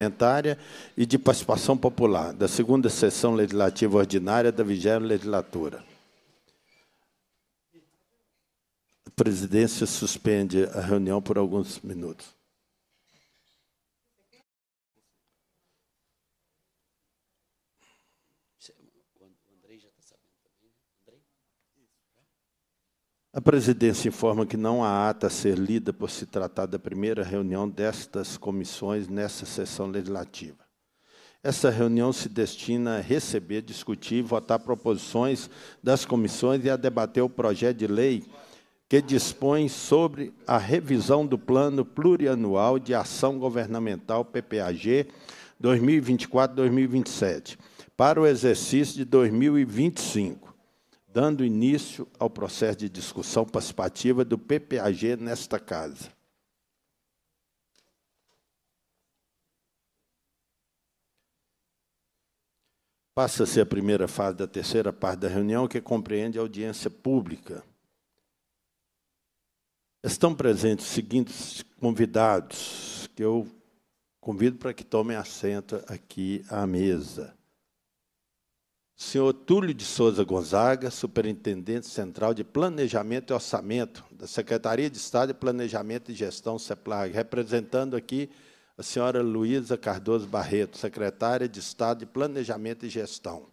Parlamentária e de Participação Popular, da segunda sessão legislativa ordinária da vigésima legislatura. A presidência suspende a reunião por alguns minutos. A presidência informa que não há ata a ser lida por se tratar da primeira reunião destas comissões nesta sessão legislativa. Essa reunião se destina a receber, discutir e votar proposições das comissões e a debater o projeto de lei que dispõe sobre a revisão do Plano Plurianual de Ação Governamental PPAG 2024-2027 para o exercício de 2025 dando início ao processo de discussão participativa do PPAG nesta casa. Passa-se a primeira fase da terceira parte da reunião, que compreende a audiência pública. Estão presentes os seguintes convidados, que eu convido para que tomem assento aqui à mesa senhor Túlio de Souza Gonzaga, superintendente central de Planejamento e Orçamento da Secretaria de Estado de Planejamento e Gestão CEPLAG, representando aqui a senhora Luísa Cardoso Barreto, secretária de Estado de Planejamento e Gestão.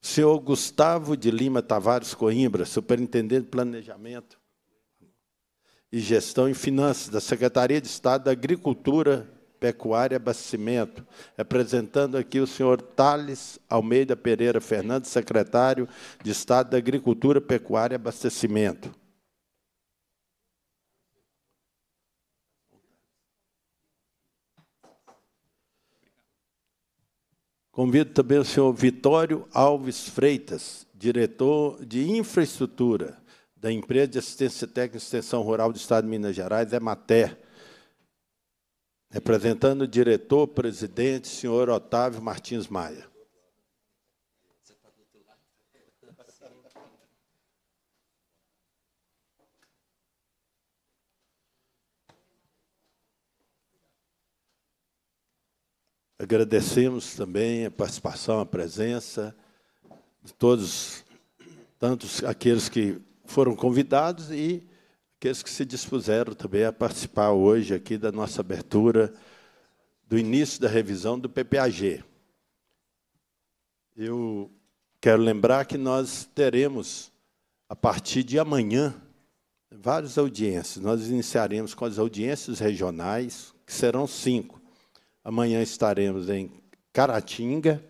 senhor Gustavo de Lima Tavares Coimbra, superintendente de Planejamento e Gestão e Finanças da Secretaria de Estado da Agricultura Pecuária e Abastecimento, apresentando aqui o senhor Thales Almeida Pereira Fernandes, secretário de Estado da Agricultura, Pecuária e Abastecimento. Convido também o senhor Vitório Alves Freitas, diretor de infraestrutura da Empresa de Assistência Técnica e Extensão Rural do Estado de Minas Gerais, EMATER, Representando o diretor, presidente, senhor Otávio Martins Maia. Agradecemos também a participação, a presença de todos, tantos aqueles que foram convidados e aqueles que se dispuseram também a participar hoje aqui da nossa abertura do início da revisão do PPAG. Eu quero lembrar que nós teremos, a partir de amanhã, várias audiências. Nós iniciaremos com as audiências regionais, que serão cinco. Amanhã estaremos em Caratinga,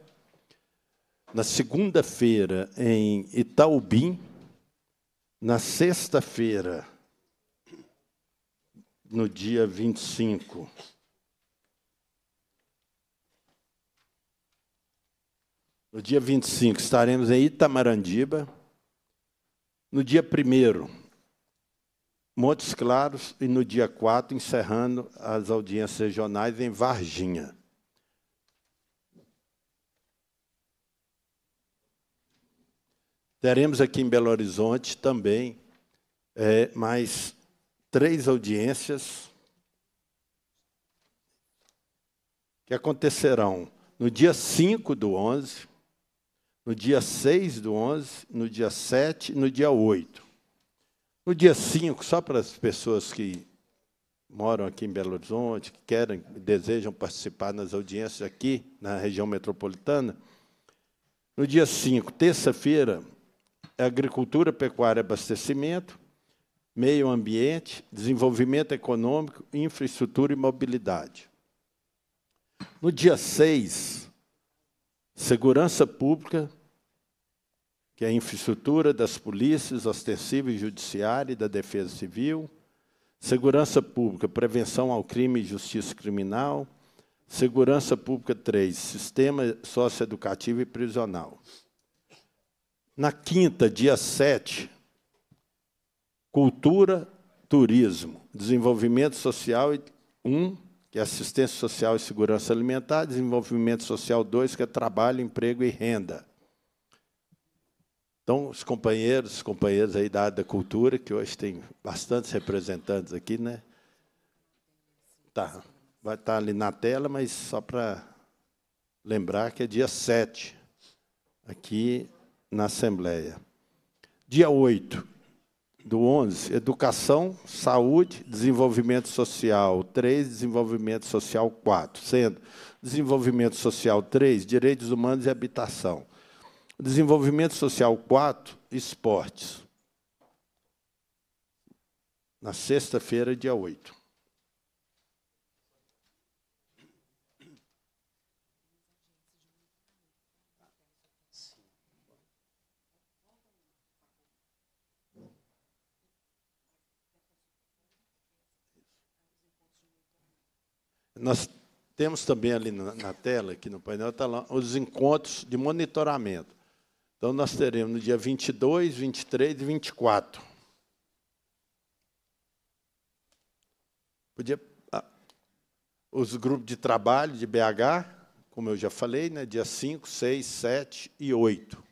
na segunda-feira em Itaubim, na sexta-feira no dia 25. No dia 25 estaremos em Itamarandiba. No dia 1, Montes Claros. E no dia 4, encerrando as audiências regionais em Varginha. Teremos aqui em Belo Horizonte também é, mais três audiências que acontecerão no dia 5 do 11, no dia 6 do 11, no dia 7 e no dia 8. No dia 5, só para as pessoas que moram aqui em Belo Horizonte, que querem, desejam participar nas audiências aqui na região metropolitana, no dia 5, terça-feira, é Agricultura, Pecuária e Abastecimento meio ambiente, desenvolvimento econômico, infraestrutura e mobilidade. No dia 6, segurança pública, que é a infraestrutura das polícias, ostensiva e judiciária e da defesa civil, segurança pública, prevenção ao crime e justiça criminal, segurança pública 3, sistema socioeducativo e prisional. Na quinta, dia 7, cultura, turismo, desenvolvimento social um, que é assistência social e segurança alimentar, desenvolvimento social dois que é trabalho, emprego e renda. Então, os companheiros, os companheiros aí da área da cultura, que hoje tem bastantes representantes aqui, né? Tá, vai estar tá ali na tela, mas só para lembrar que é dia 7, aqui na Assembleia. Dia 8, do 11, educação, saúde, desenvolvimento social 3, desenvolvimento social 4, sendo desenvolvimento social 3, direitos humanos e habitação. Desenvolvimento social 4, esportes. Na sexta-feira, dia 8. nós temos também ali na, na tela, aqui no painel, está lá os encontros de monitoramento. Então, nós teremos no dia 22, 23 e 24. Podia, ah, os grupos de trabalho de BH, como eu já falei, né, dia 5, 6, 7 e 8.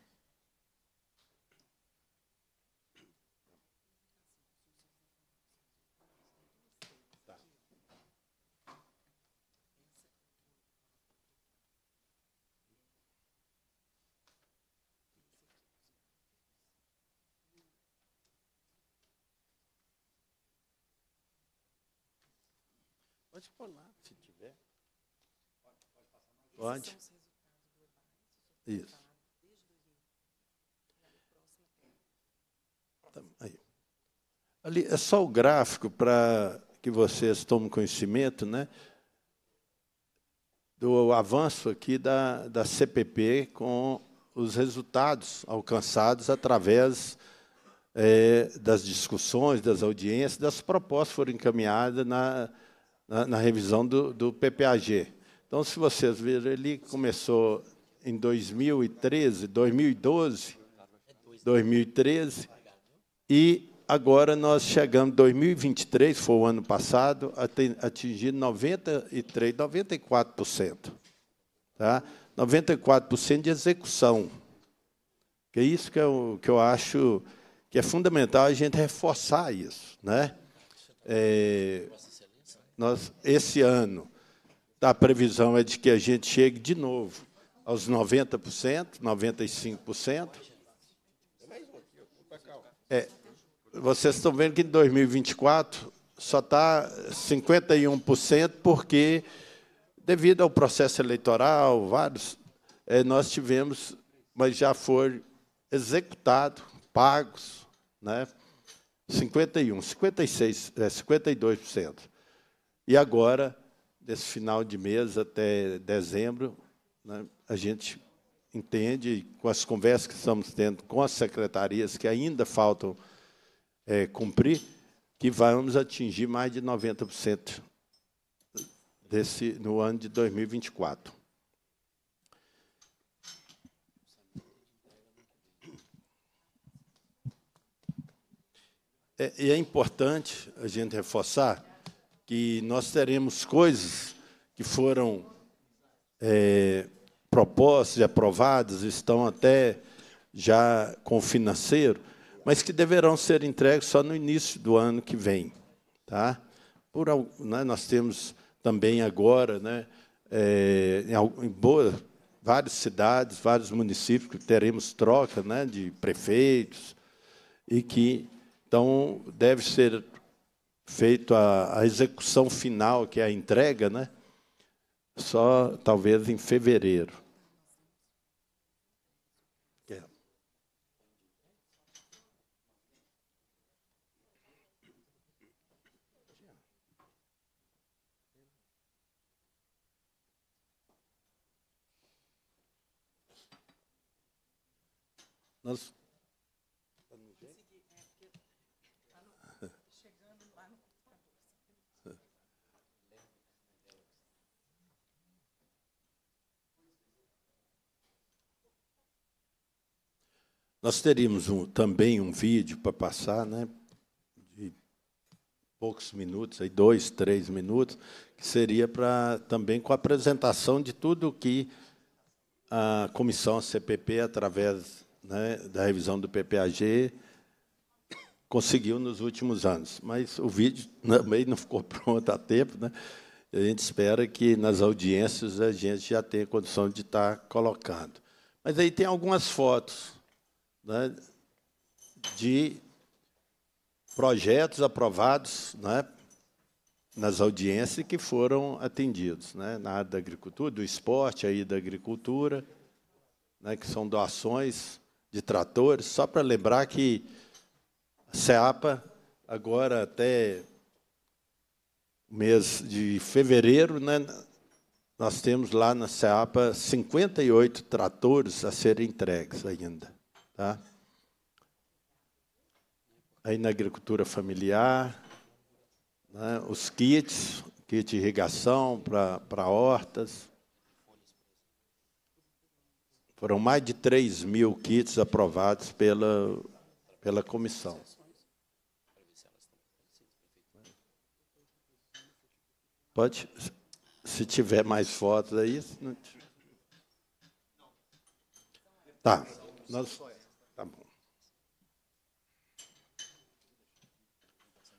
Pode pôr lá, se tiver. Pode. Isso. Tá, aí. Ali é só o gráfico para que vocês tomem conhecimento, né? Do avanço aqui da, da CPP com os resultados alcançados através é, das discussões, das audiências, das propostas que foram encaminhadas na, na, na revisão do, do, PPAG. Então, se vocês viram, ele começou em 2013, 2012, 2013, e agora nós chegamos, 2023, foi o ano passado, atingindo 93, 94%. Tá? 94% de execução. Que é isso que eu, que eu acho que é fundamental a gente reforçar isso. Né? É, nós, esse ano, tá, a previsão é de que a gente chegue de novo aos 90%, 95%. É, vocês estão vendo que em 2024 só está 51%, porque, devido ao processo eleitoral, vários, é, nós tivemos, mas já foi executado, pagos, né? 51, 56, é, 52%. E agora, desse final de mês até dezembro, né, a gente entende, com as conversas que estamos tendo com as secretarias, que ainda faltam é, cumprir, que vamos atingir mais de 90% desse, no ano de 2024. É, e é importante a gente reforçar que nós teremos coisas que foram é, propostas e aprovadas, estão até já com o financeiro, mas que deverão ser entregues só no início do ano que vem. Tá? Por, né, nós temos também agora, né, é, em, em boa, várias cidades, vários municípios, que teremos troca né, de prefeitos, e que então deve ser feito a, a execução final, que é a entrega, né? só talvez em fevereiro. É. Nós Nós teríamos um, também um vídeo para passar, né, de poucos minutos, aí dois, três minutos, que seria para também com a apresentação de tudo que a comissão CPP, através né, da revisão do PPAG, conseguiu nos últimos anos. Mas o vídeo também não ficou pronto a tempo. Né? A gente espera que nas audiências a gente já tenha condição de estar colocando. Mas aí tem algumas fotos né, de projetos aprovados né, nas audiências que foram atendidos, né, na área da agricultura, do esporte aí da agricultura, né, que são doações de tratores. Só para lembrar que a SEAPA, agora até o mês de fevereiro, né, nós temos lá na SEAPA 58 tratores a serem entregues ainda. Tá? Aí na agricultura familiar, né, os kits, kit de irrigação para hortas. Foram mais de 3 mil kits aprovados pela, pela comissão. Pode, se tiver mais fotos aí. Tá. Nós...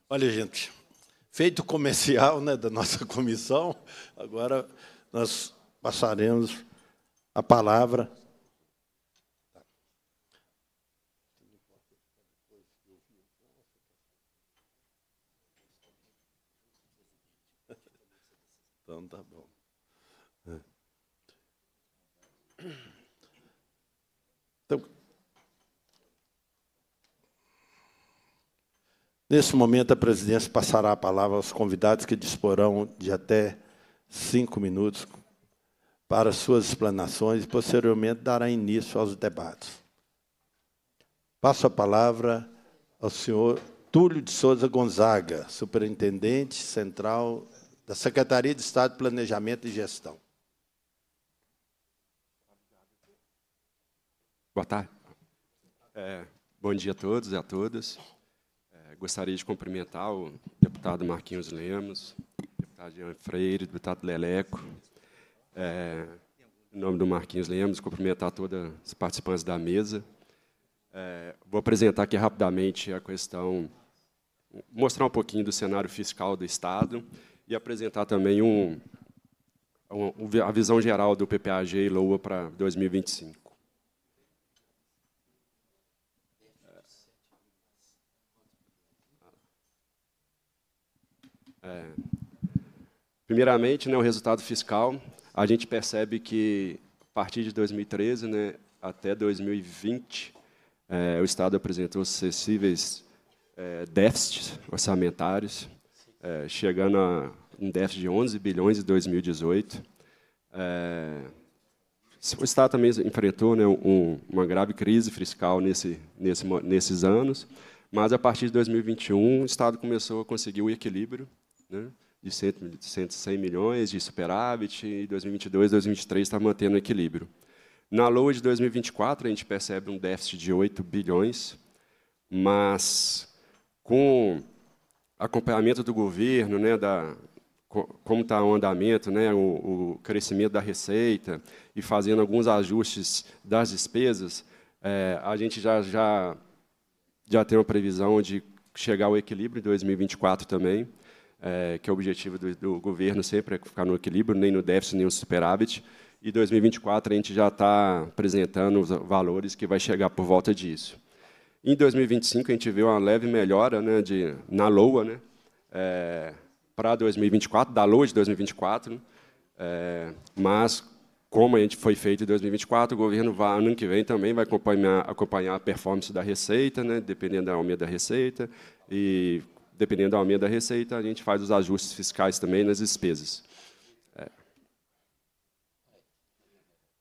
Olha, gente, feito o comercial né, da nossa comissão, agora nós passaremos a palavra Nesse momento, a presidência passará a palavra aos convidados que disporão de até cinco minutos para suas explanações e, posteriormente, dará início aos debates. Passo a palavra ao senhor Túlio de Souza Gonzaga, superintendente central da Secretaria de Estado de Planejamento e Gestão. Boa tarde. É, bom dia a todos e a todas gostaria de cumprimentar o deputado Marquinhos Lemos, deputado Jean Freire, deputado Leleco. É, em nome do Marquinhos Lemos, cumprimentar todas as participantes da mesa. É, vou apresentar aqui rapidamente a questão, mostrar um pouquinho do cenário fiscal do Estado e apresentar também um, um, a visão geral do PPAG e LOA para 2025. É. Primeiramente, né, o resultado fiscal, a gente percebe que, a partir de 2013 né, até 2020, é, o Estado apresentou sucessíveis é, déficits orçamentários, é, chegando a um déficit de 11 bilhões em 2018. É, o Estado também enfrentou né, um, uma grave crise fiscal nesse, nesse, nesses anos, mas, a partir de 2021, o Estado começou a conseguir o equilíbrio, né? de 100, 100 milhões de superávit, e 2022, 2023 está mantendo o equilíbrio. Na LOA de 2024, a gente percebe um déficit de 8 bilhões, mas com acompanhamento do governo, né, da, como está o andamento, né, o, o, crescimento da receita e fazendo alguns ajustes das despesas, é, a gente já, já, já tem uma previsão de chegar ao equilíbrio em 2024 também é, que é o objetivo do, do governo sempre é ficar no equilíbrio, nem no déficit, nem no superávit. E 2024 a gente já está apresentando os valores que vai chegar por volta disso. Em 2025 a gente vê uma leve melhora né, de, na LOA, né, é, para 2024, da LOA de 2024, né, é, mas como a gente foi feito em 2024, o governo vai, ano que vem também vai acompanhar, acompanhar a performance da receita, né, dependendo da aumento da receita, e dependendo do aumento da receita, a gente faz os ajustes fiscais também nas despesas. É.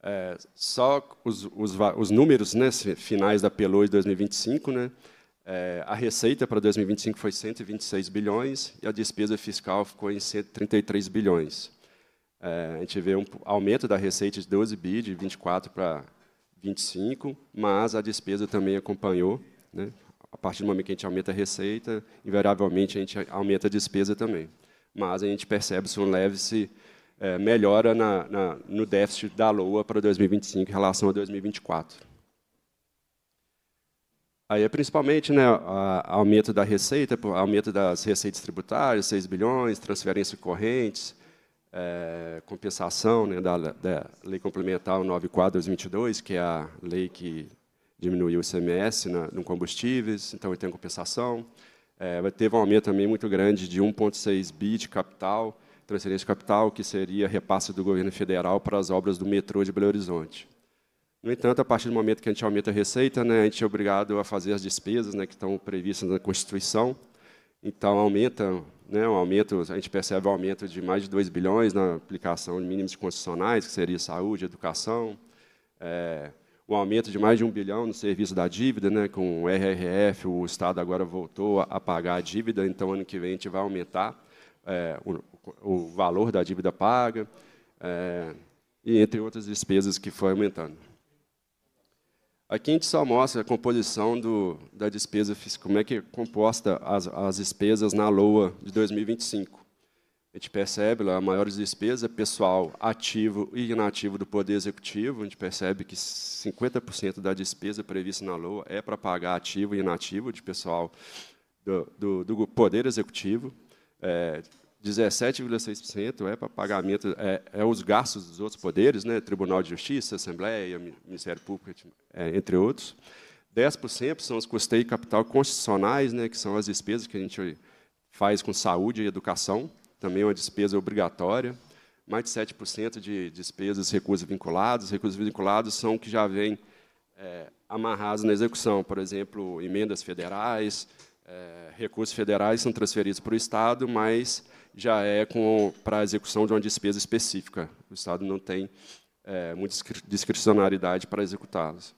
É, só os, os, os, números né, finais da PELO de 2025, né, é, a receita para 2025 foi 126 bilhões e a despesa fiscal ficou em 133 bilhões. É, a gente vê um aumento da receita de 12 bi, de 24 para 25, mas a despesa também acompanhou. Né? a partir do momento que a gente aumenta a receita, invariavelmente a gente aumenta a despesa também. Mas a gente percebe se um leve-se é, melhora na, na, no déficit da LOA para 2025 em relação a 2024. Aí é principalmente né, a, aumento da receita, aumento das receitas tributárias, 6 bilhões, transferências correntes, é, compensação né, da, da, Lei Complementar 94 2022, que é a lei que diminuiu o ICMS na, no combustíveis, então ele tem compensação. É, teve um aumento também muito grande de 1,6 bi de capital, transferência de capital, que seria repasse do governo federal para as obras do metrô de Belo Horizonte. No entanto, a partir do momento que a gente aumenta a receita, né, a gente é obrigado a fazer as despesas né, que estão previstas na Constituição. Então, aumenta, né, um aumento, a gente percebe um aumento de mais de 2 bilhões na aplicação de mínimos constitucionais, que seria saúde, educação, é, o aumento de mais de um bilhão no serviço da dívida, né, com o RRF, o Estado agora voltou a pagar a dívida, então ano que vem a gente vai aumentar é, o, o, valor da dívida paga, é, e entre outras despesas que foi aumentando. Aqui a gente só mostra a composição do, da despesa, como é que é composta as, as despesas na LOA de 2025. A gente percebe lá a despesas pessoal ativo e inativo do Poder Executivo. A gente percebe que 50% da despesa prevista na LOA é para pagar ativo e inativo de pessoal do, do, do Poder Executivo. É, 17,6% é para pagamento, é, é, os gastos dos outros poderes, né? Tribunal de Justiça, Assembleia, Ministério Público, é, entre outros. 10% são os custeios capital constitucionais, né, que são as despesas que a gente faz com saúde e educação também uma despesa obrigatória. Mais de 7% de despesas, recursos vinculados. Recursos vinculados são que já vêm é, amarrados na execução. Por exemplo, emendas federais, é, recursos federais são transferidos para o Estado, mas já é com, para a execução de uma despesa específica. O Estado não tem é, muita discricionariedade para executá-los.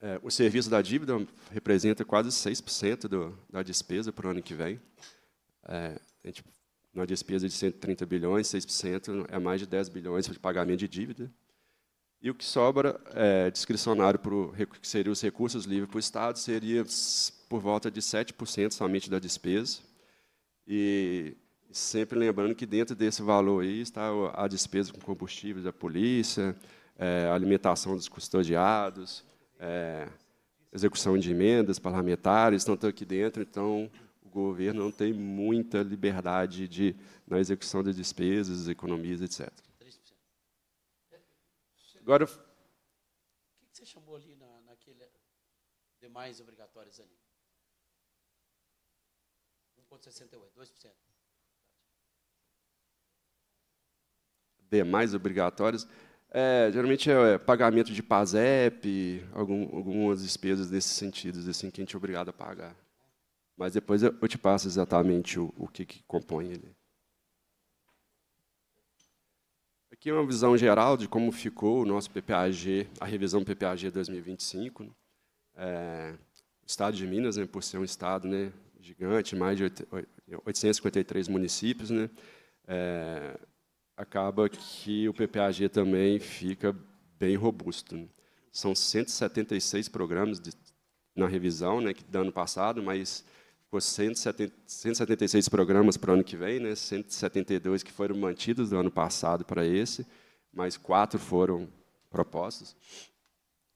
É, o serviço da dívida representa quase 6% do, da despesa para o ano que vem. É, a gente uma despesa de 130 bilhões, 6% é mais de 10 bilhões de pagamento de dívida. E o que sobra é, discricionário, que seriam os recursos livres para o Estado, seria por volta de 7% somente da despesa. E sempre lembrando que dentro desse valor aí está a despesa com combustíveis da polícia, é, alimentação dos custodiados, é, execução de emendas parlamentares, então, estão aqui dentro, então governo não tem muita liberdade de, na execução das despesas, economias, etc. Agora. O que você chamou ali na, naquele. Demais obrigatórios ali? 1,68, 2%. Demais obrigatórios. É, geralmente é, é pagamento de PASEP, algum, algumas despesas nesse sentido, assim, que a gente é obrigado a pagar. Mas depois eu te passo exatamente o, o que, que compõe ele. Aqui é uma visão geral de como ficou o nosso PPAG, a revisão PPAG 2025. Né? É, o estado de Minas, né, por ser um estado né, gigante, mais de 853 municípios, né, é, acaba que o PPAG também fica bem robusto. Né. São 176 programas de, na revisão né, que, do ano passado, mas ficou 170, 176 programas para o ano que vem, né? 172 que foram mantidos do ano passado para esse, mas quatro foram propostos,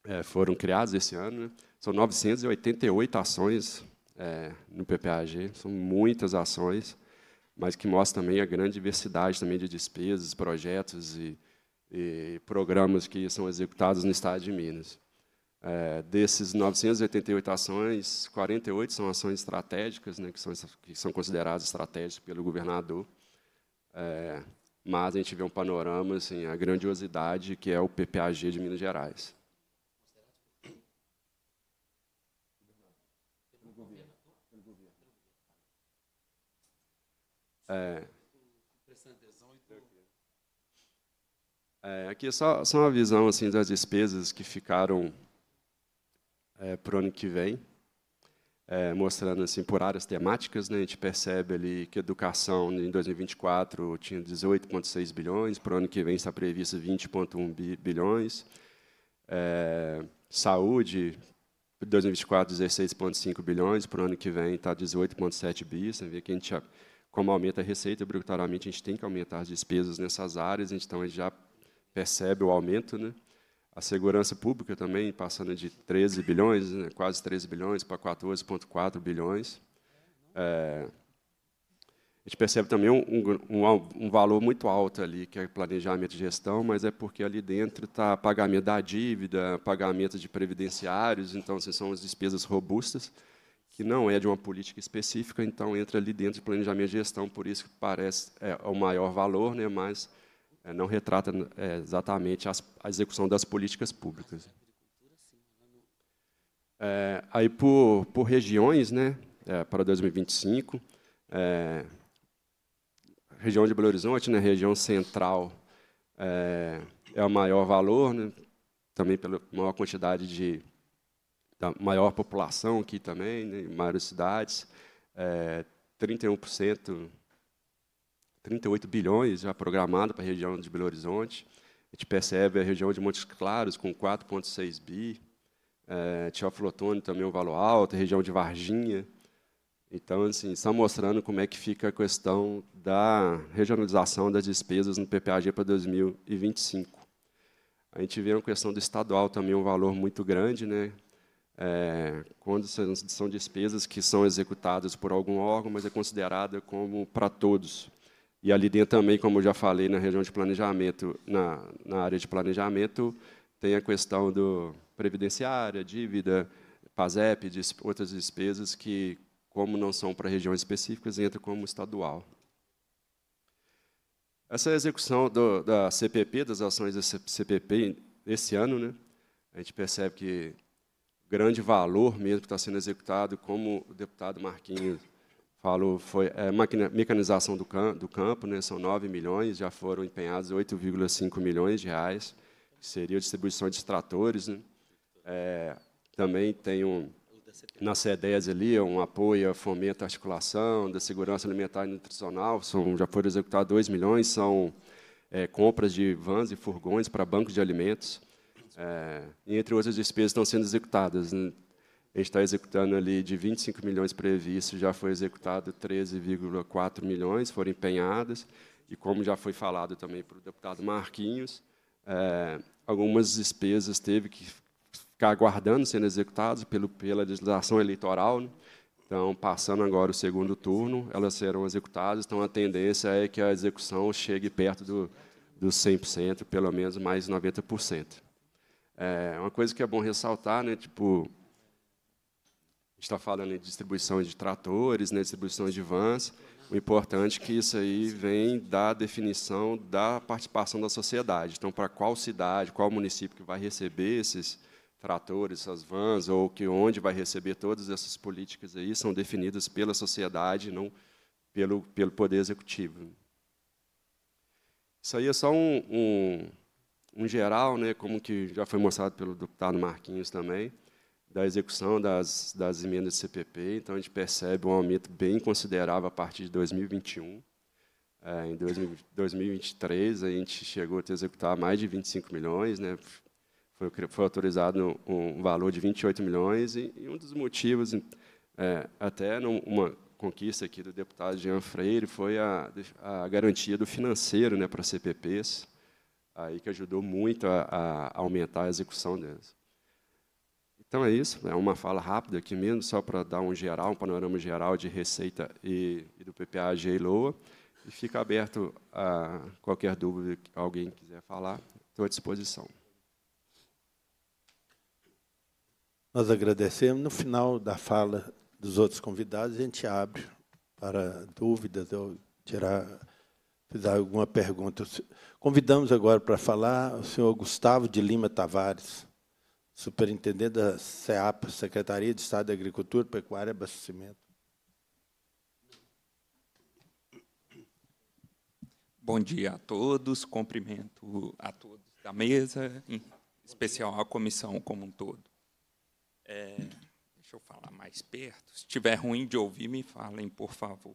é, foram criados esse ano. Né? São 988 ações é, no PPAG, são muitas ações, mas que mostra também a grande diversidade também de despesas, projetos e, e programas que são executados no Estado de Minas. É, desses 988 ações, 48 são ações estratégicas, né, que, são, que são consideradas estratégicas pelo governador. É, mas a gente vê um panorama, assim, a grandiosidade que é o PPAG de Minas Gerais. É. é, aqui é só, só uma visão assim das despesas que ficaram é, para o ano que vem, é, mostrando assim por áreas temáticas. Né, a gente percebe ali que educação em 2024 tinha 18,6 bilhões, para o ano que vem está previsto 20,1 bilhões. É, saúde, 2024, 16,5 bilhões, para o ano que vem está 18,7 bilhões. Você vê que a gente, como aumenta a receita, obrigatoriamente a gente tem que aumentar as despesas nessas áreas, então a gente já percebe o aumento, né? A segurança pública também passando de 13 bilhões, né, quase 13 bilhões, para 14,4 bilhões. É, a gente percebe também um, um, um, valor muito alto ali, que é planejamento de gestão, mas é porque ali dentro está pagamento da dívida, pagamento de previdenciários, então assim, são as despesas robustas, que não é de uma política específica, então entra ali dentro de planejamento de gestão, por isso que parece é, é o maior valor, né, mas é, não retrata é, exatamente as, a execução das políticas públicas. É, aí, por, por regiões, né, é, para 2025, é, região de Belo Horizonte, né, região central, é, é o maior valor, né, também pela maior quantidade de da maior população aqui também, né, em maiores cidades, 31% é, 38 bilhões já programado para a região de Belo Horizonte. A gente percebe a região de Montes Claros com 4,6 bi, é, Teófilo Otônio também um valor alto, a região de Varginha. Então, assim, está mostrando como é que fica a questão da regionalização das despesas no PPAG para 2025. A gente vê a questão do estadual também um valor muito grande, né? É, quando são despesas que são executadas por algum órgão, mas é considerada como para todos. E ali dentro também, como eu já falei, na região de planejamento, na, na área de planejamento, tem a questão do previdenciária, dívida, PASEP, de outras despesas que, como não são para regiões específicas, entra como estadual. Essa execução do, da CPP, das ações da CPP, esse ano, né, a gente percebe que grande valor mesmo que está sendo executado, como o deputado Marquinhos falou foi é, mecanização do, cam do campo, né, são 9 milhões, já foram empenhados 8,5 milhões de reais, que seria a distribuição de tratores. Né? É, também tem um, na CEDES ali, é um apoio, fomento à articulação da segurança alimentar e nutricional, são, já foram executados 2 milhões, são é, compras de vans e furgões para bancos de alimentos, é, e entre outras despesas estão sendo executadas. Né? gente está executando ali de 25 milhões previstos, já foi executado 13,4 milhões, foram empenhadas, e como já foi falado também para o deputado Marquinhos, é, algumas despesas teve que ficar aguardando sendo executadas pelo, pela legislação eleitoral. Né? Então, passando agora o segundo turno, elas serão executadas, então a tendência é que a execução chegue perto do, dos 100%, pelo menos mais 90%. É, uma coisa que é bom ressaltar, né, tipo, gente está falando de distribuição de tratores, né, distribuição de vans. O importante é que isso aí vem da definição da participação da sociedade. Então, para qual cidade, qual município que vai receber esses tratores, essas vans, ou que onde vai receber todas essas políticas aí, são definidas pela sociedade, não pelo, pelo poder executivo. Isso aí é só um, um, um geral, né, como que já foi mostrado pelo deputado Marquinhos também da execução das, das emendas do CPP, então a gente percebe um aumento bem considerável a partir de 2021. É, em 2023, a gente chegou a ter executar mais de 25 milhões, né? foi, foi autorizado um valor de 28 milhões, e, e um dos motivos, é, até numa conquista aqui do deputado Jean Freire, foi a, a garantia do financeiro né, para CPPs, aí que ajudou muito a, a aumentar a execução deles. Então é isso, é uma fala rápida aqui mesmo, só para dar um geral, um panorama geral de receita e, e do PPAG e LOA. E fica aberto a qualquer dúvida que alguém quiser falar, estou à disposição. Nós agradecemos. No final da fala dos outros convidados, a gente abre para dúvidas ou tirar, fizer alguma pergunta. Convidamos agora para falar o senhor Gustavo de Lima Tavares superintendente da SEAP, Secretaria de Estado de Agricultura, Pecuária e Abastecimento. Bom dia a todos, cumprimento a todos da mesa, em especial à comissão como um todo. É, deixa eu falar mais perto. Se estiver ruim de ouvir, me falem, por favor.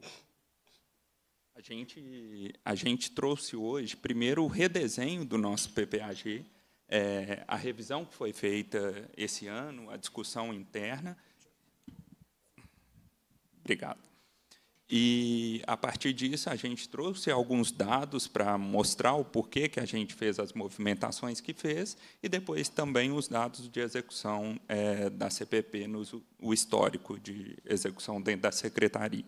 A gente, a gente trouxe hoje, primeiro, o redesenho do nosso PPAG, é, a revisão que foi feita esse ano, a discussão interna. Obrigado. E, a partir disso, a gente trouxe alguns dados para mostrar o porquê que a gente fez as movimentações que fez e depois também os dados de execução é, da CPP, no, o histórico de execução dentro da secretaria.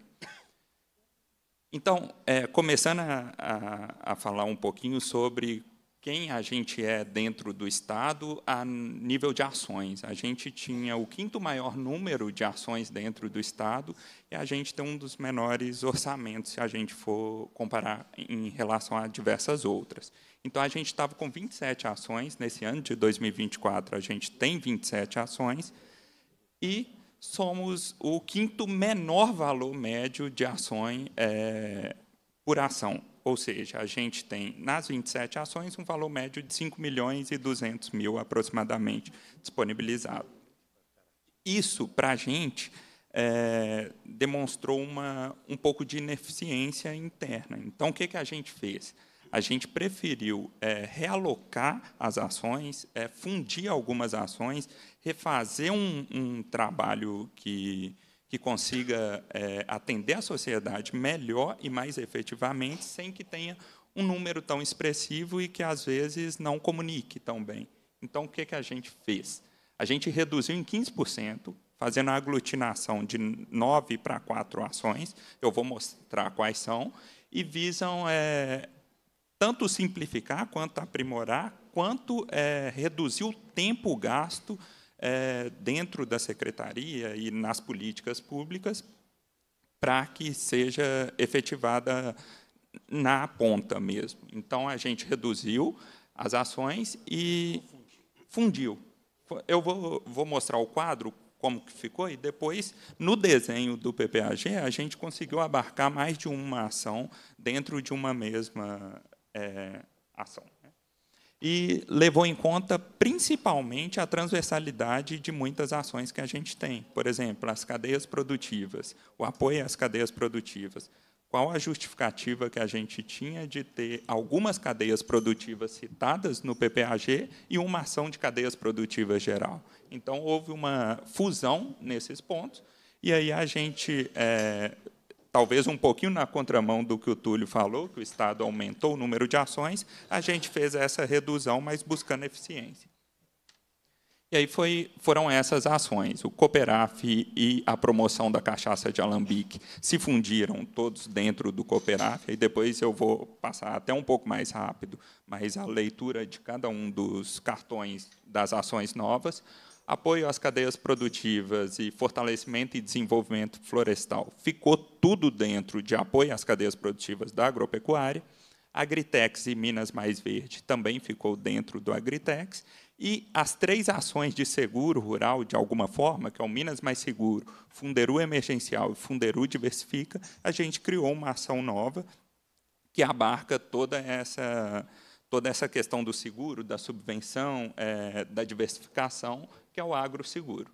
Então, é, começando a, a, a falar um pouquinho sobre quem a gente é dentro do Estado a nível de ações. A gente tinha o quinto maior número de ações dentro do Estado e a gente tem um dos menores orçamentos, se a gente for comparar em relação a diversas outras. Então, a gente estava com 27 ações. Nesse ano de 2024, a gente tem 27 ações. E somos o quinto menor valor médio de ações é, por ação. Ou seja, a gente tem, nas 27 ações, um valor médio de 5 milhões e 200 mil, aproximadamente, disponibilizado. Isso, para a gente, é, demonstrou uma, um pouco de ineficiência interna. Então, o que, que a gente fez? a gente preferiu é, realocar as ações, é, fundir algumas ações, refazer um, um trabalho que que consiga é, atender a sociedade melhor e mais efetivamente, sem que tenha um número tão expressivo e que, às vezes, não comunique tão bem. Então, o que, que a gente fez? A gente reduziu em 15%, fazendo a aglutinação de nove para quatro ações, eu vou mostrar quais são, e visam é, tanto simplificar, quanto aprimorar, quanto é, reduzir o tempo gasto é, dentro da secretaria e nas políticas públicas para que seja efetivada na ponta mesmo. Então, a gente reduziu as ações e fundiu. Eu vou, vou mostrar o quadro, como que ficou, e depois, no desenho do PPAG, a gente conseguiu abarcar mais de uma ação dentro de uma mesma é, ação e levou em conta principalmente a transversalidade de muitas ações que a gente tem. Por exemplo, as cadeias produtivas, o apoio às cadeias produtivas. Qual a justificativa que a gente tinha de ter algumas cadeias produtivas citadas no PPAG e uma ação de cadeias produtivas geral? Então, houve uma fusão nesses pontos, e aí a gente é, talvez um pouquinho na contramão do que o Túlio falou, que o Estado aumentou o número de ações, a gente fez essa redução, mas buscando eficiência. E aí foi, foram essas ações. O Cooperaf e a promoção da cachaça de alambique se fundiram todos dentro do Cooperaf, e depois eu vou passar até um pouco mais rápido, mas a leitura de cada um dos cartões das ações novas apoio às cadeias produtivas e fortalecimento e desenvolvimento florestal. Ficou tudo dentro de apoio às cadeias produtivas da agropecuária. Agritex e Minas Mais Verde também ficou dentro do Agritex. E as três ações de seguro rural, de alguma forma, que é o Minas Mais Seguro, Funderu Emergencial e Funderu Diversifica, a gente criou uma ação nova que abarca toda essa, toda essa questão do seguro, da subvenção, é, da diversificação que é o agroseguro.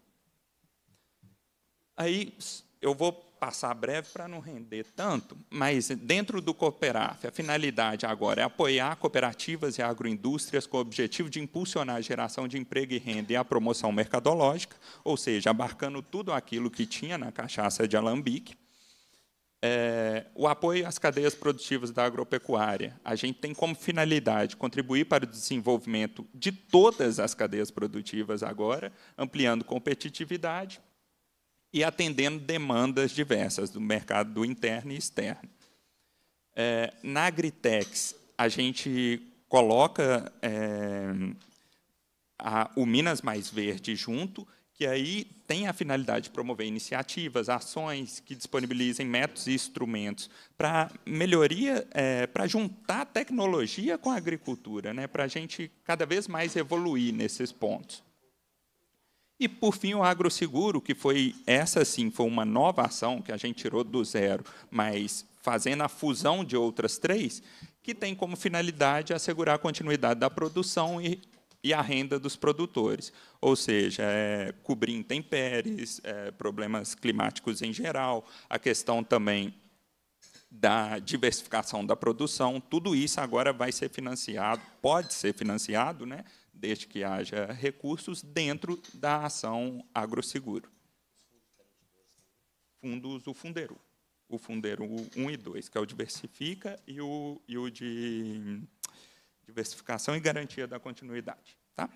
Aí eu vou passar breve para não render tanto, mas dentro do Cooperaf, a finalidade agora é apoiar cooperativas e agroindústrias com o objetivo de impulsionar a geração de emprego e renda e a promoção mercadológica, ou seja, abarcando tudo aquilo que tinha na cachaça de alambique. É, o apoio às cadeias produtivas da agropecuária. A gente tem como finalidade contribuir para o desenvolvimento de todas as cadeias produtivas agora, ampliando competitividade e atendendo demandas diversas do mercado do interno e externo. É, na Agritex, a gente coloca é, a, o Minas Mais Verde junto que aí tem a finalidade de promover iniciativas, ações que disponibilizem métodos e instrumentos para melhoria, é, para juntar tecnologia com a agricultura, né, para a gente cada vez mais evoluir nesses pontos. E, por fim, o agroseguro, que foi, essa sim, foi uma nova ação que a gente tirou do zero, mas fazendo a fusão de outras três, que tem como finalidade assegurar a continuidade da produção e e a renda dos produtores, ou seja, é, cobrir intempéries, é, problemas climáticos em geral, a questão também da diversificação da produção, tudo isso agora vai ser financiado, pode ser financiado, né, desde que haja recursos, dentro da ação agroseguro. Fundos, o fundeiro. O fundeiro 1 e 2, que é o diversifica e o, e o de diversificação e garantia da continuidade. Tá?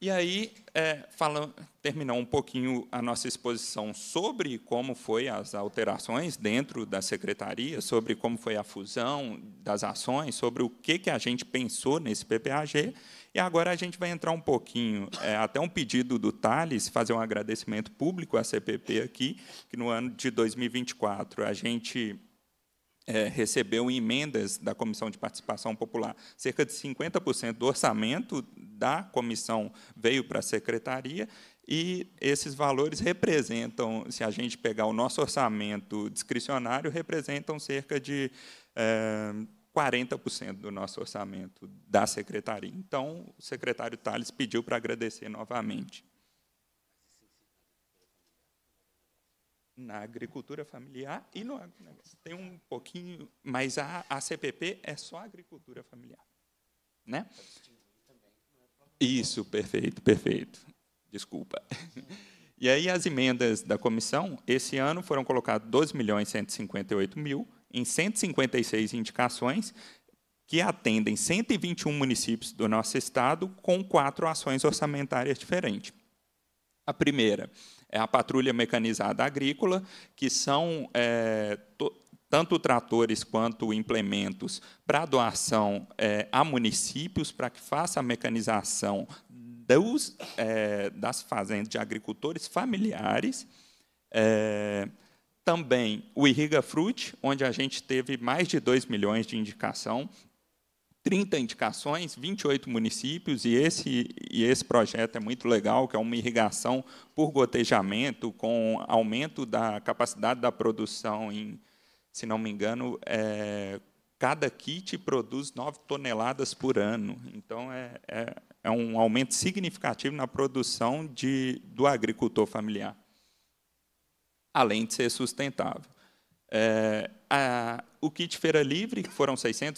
E aí, é, falando, terminar um pouquinho a nossa exposição sobre como foi as alterações dentro da secretaria, sobre como foi a fusão das ações, sobre o que, que a gente pensou nesse PPAG. E agora a gente vai entrar um pouquinho, é, até um pedido do Thales, fazer um agradecimento público à CPP aqui, que no ano de 2024 a gente é, recebeu emendas da Comissão de Participação Popular. Cerca de 50% do orçamento da comissão veio para a secretaria e esses valores representam, se a gente pegar o nosso orçamento discricionário, representam cerca de é, 40% do nosso orçamento da secretaria. Então, o secretário Tales pediu para agradecer novamente. na agricultura familiar e no agronegócio. Tem um pouquinho, mas a, a CPP é só agricultura familiar. Né? Isso, perfeito, perfeito. Desculpa. E aí as emendas da comissão, esse ano foram colocados 12 milhões 158 mil em 156 indicações que atendem 121 municípios do nosso estado com quatro ações orçamentárias diferentes. A primeira, é a patrulha mecanizada agrícola, que são é, tanto tratores quanto implementos para doação é, a municípios, para que faça a mecanização dos, é, das fazendas de agricultores familiares. É, também o Irriga Fruit, onde a gente teve mais de 2 milhões de indicação 30 indicações, 28 municípios, e esse, e esse projeto é muito legal, que é uma irrigação por gotejamento, com aumento da capacidade da produção em, se não me engano, é, cada kit produz 9 toneladas por ano. Então, é, é, é um aumento significativo na produção de, do agricultor familiar, além de ser sustentável. É, a, o kit Feira Livre, que foram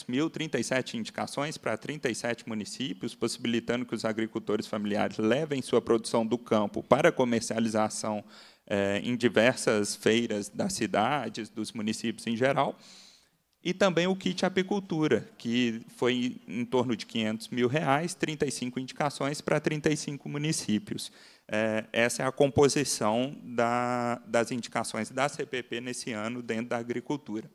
mil 37 indicações para 37 municípios, possibilitando que os agricultores familiares levem sua produção do campo para comercialização é, em diversas feiras das cidades, dos municípios em geral. E também o kit apicultura, que foi em torno de 500 mil reais, 35 indicações para 35 municípios. É, essa é a composição da, das indicações da CPP nesse ano dentro da agricultura.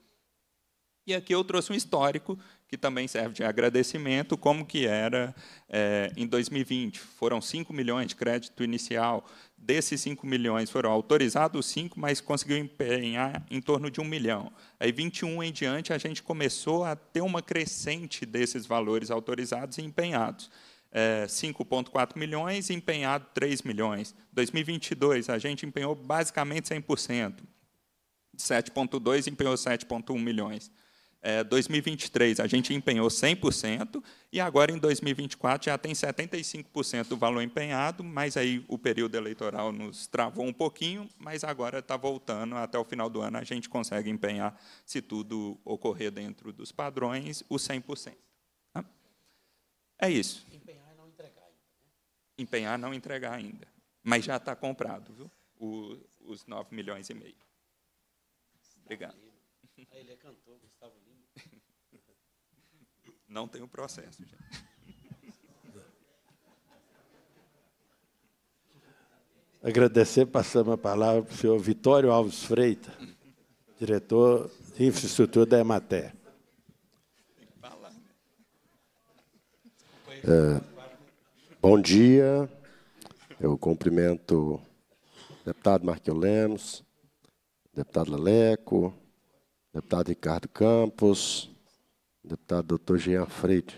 E aqui eu trouxe um histórico que também serve de agradecimento, como que era é, em 2020. Foram 5 milhões de crédito inicial. Desses 5 milhões foram autorizados 5, mas conseguiu empenhar em torno de 1 milhão. Aí, 21 em diante, a gente começou a ter uma crescente desses valores autorizados e empenhados é, 5,4 milhões e empenhado 3 milhões. 2022, a gente empenhou basicamente 100%. 7,2 empenhou 7,1 milhões. É, 2023, a gente empenhou 100%, e agora em 2024 já tem 75% do valor empenhado, mas aí o período eleitoral nos travou um pouquinho, mas agora está voltando, até o final do ano a gente consegue empenhar, se tudo ocorrer dentro dos padrões, o 100%. Tá? É isso empenhar, não entregar ainda. Mas já está comprado, viu? O, os 9 milhões e meio. Obrigado. ele é cantor, Gustavo Lima. Não tem o processo, gente. Agradecer, passamos a palavra para o senhor Vitório Alves Freitas, diretor de infraestrutura da Emater. Né? É, Bom dia. Eu cumprimento o deputado Marquinhos Lemos, deputado Leleco, deputado Ricardo Campos, deputado doutor Jean Freire,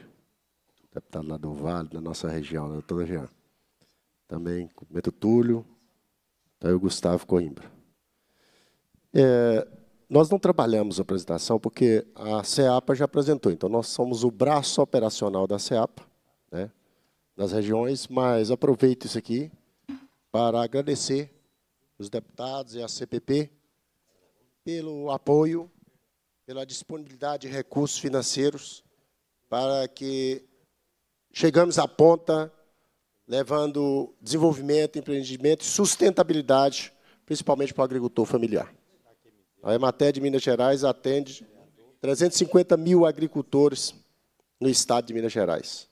deputado lá do Vale, da nossa região, né, doutor Jean. Também cumprimento o Túlio, tá, o Gustavo Coimbra. É, nós não trabalhamos a apresentação porque a CEAPA já apresentou, então nós somos o braço operacional da CEAPA, né? das regiões, mas aproveito isso aqui para agradecer os deputados e a CPP pelo apoio, pela disponibilidade de recursos financeiros para que chegamos à ponta, levando desenvolvimento, empreendimento e sustentabilidade, principalmente para o agricultor familiar. A Emater de Minas Gerais atende 350 mil agricultores no estado de Minas Gerais.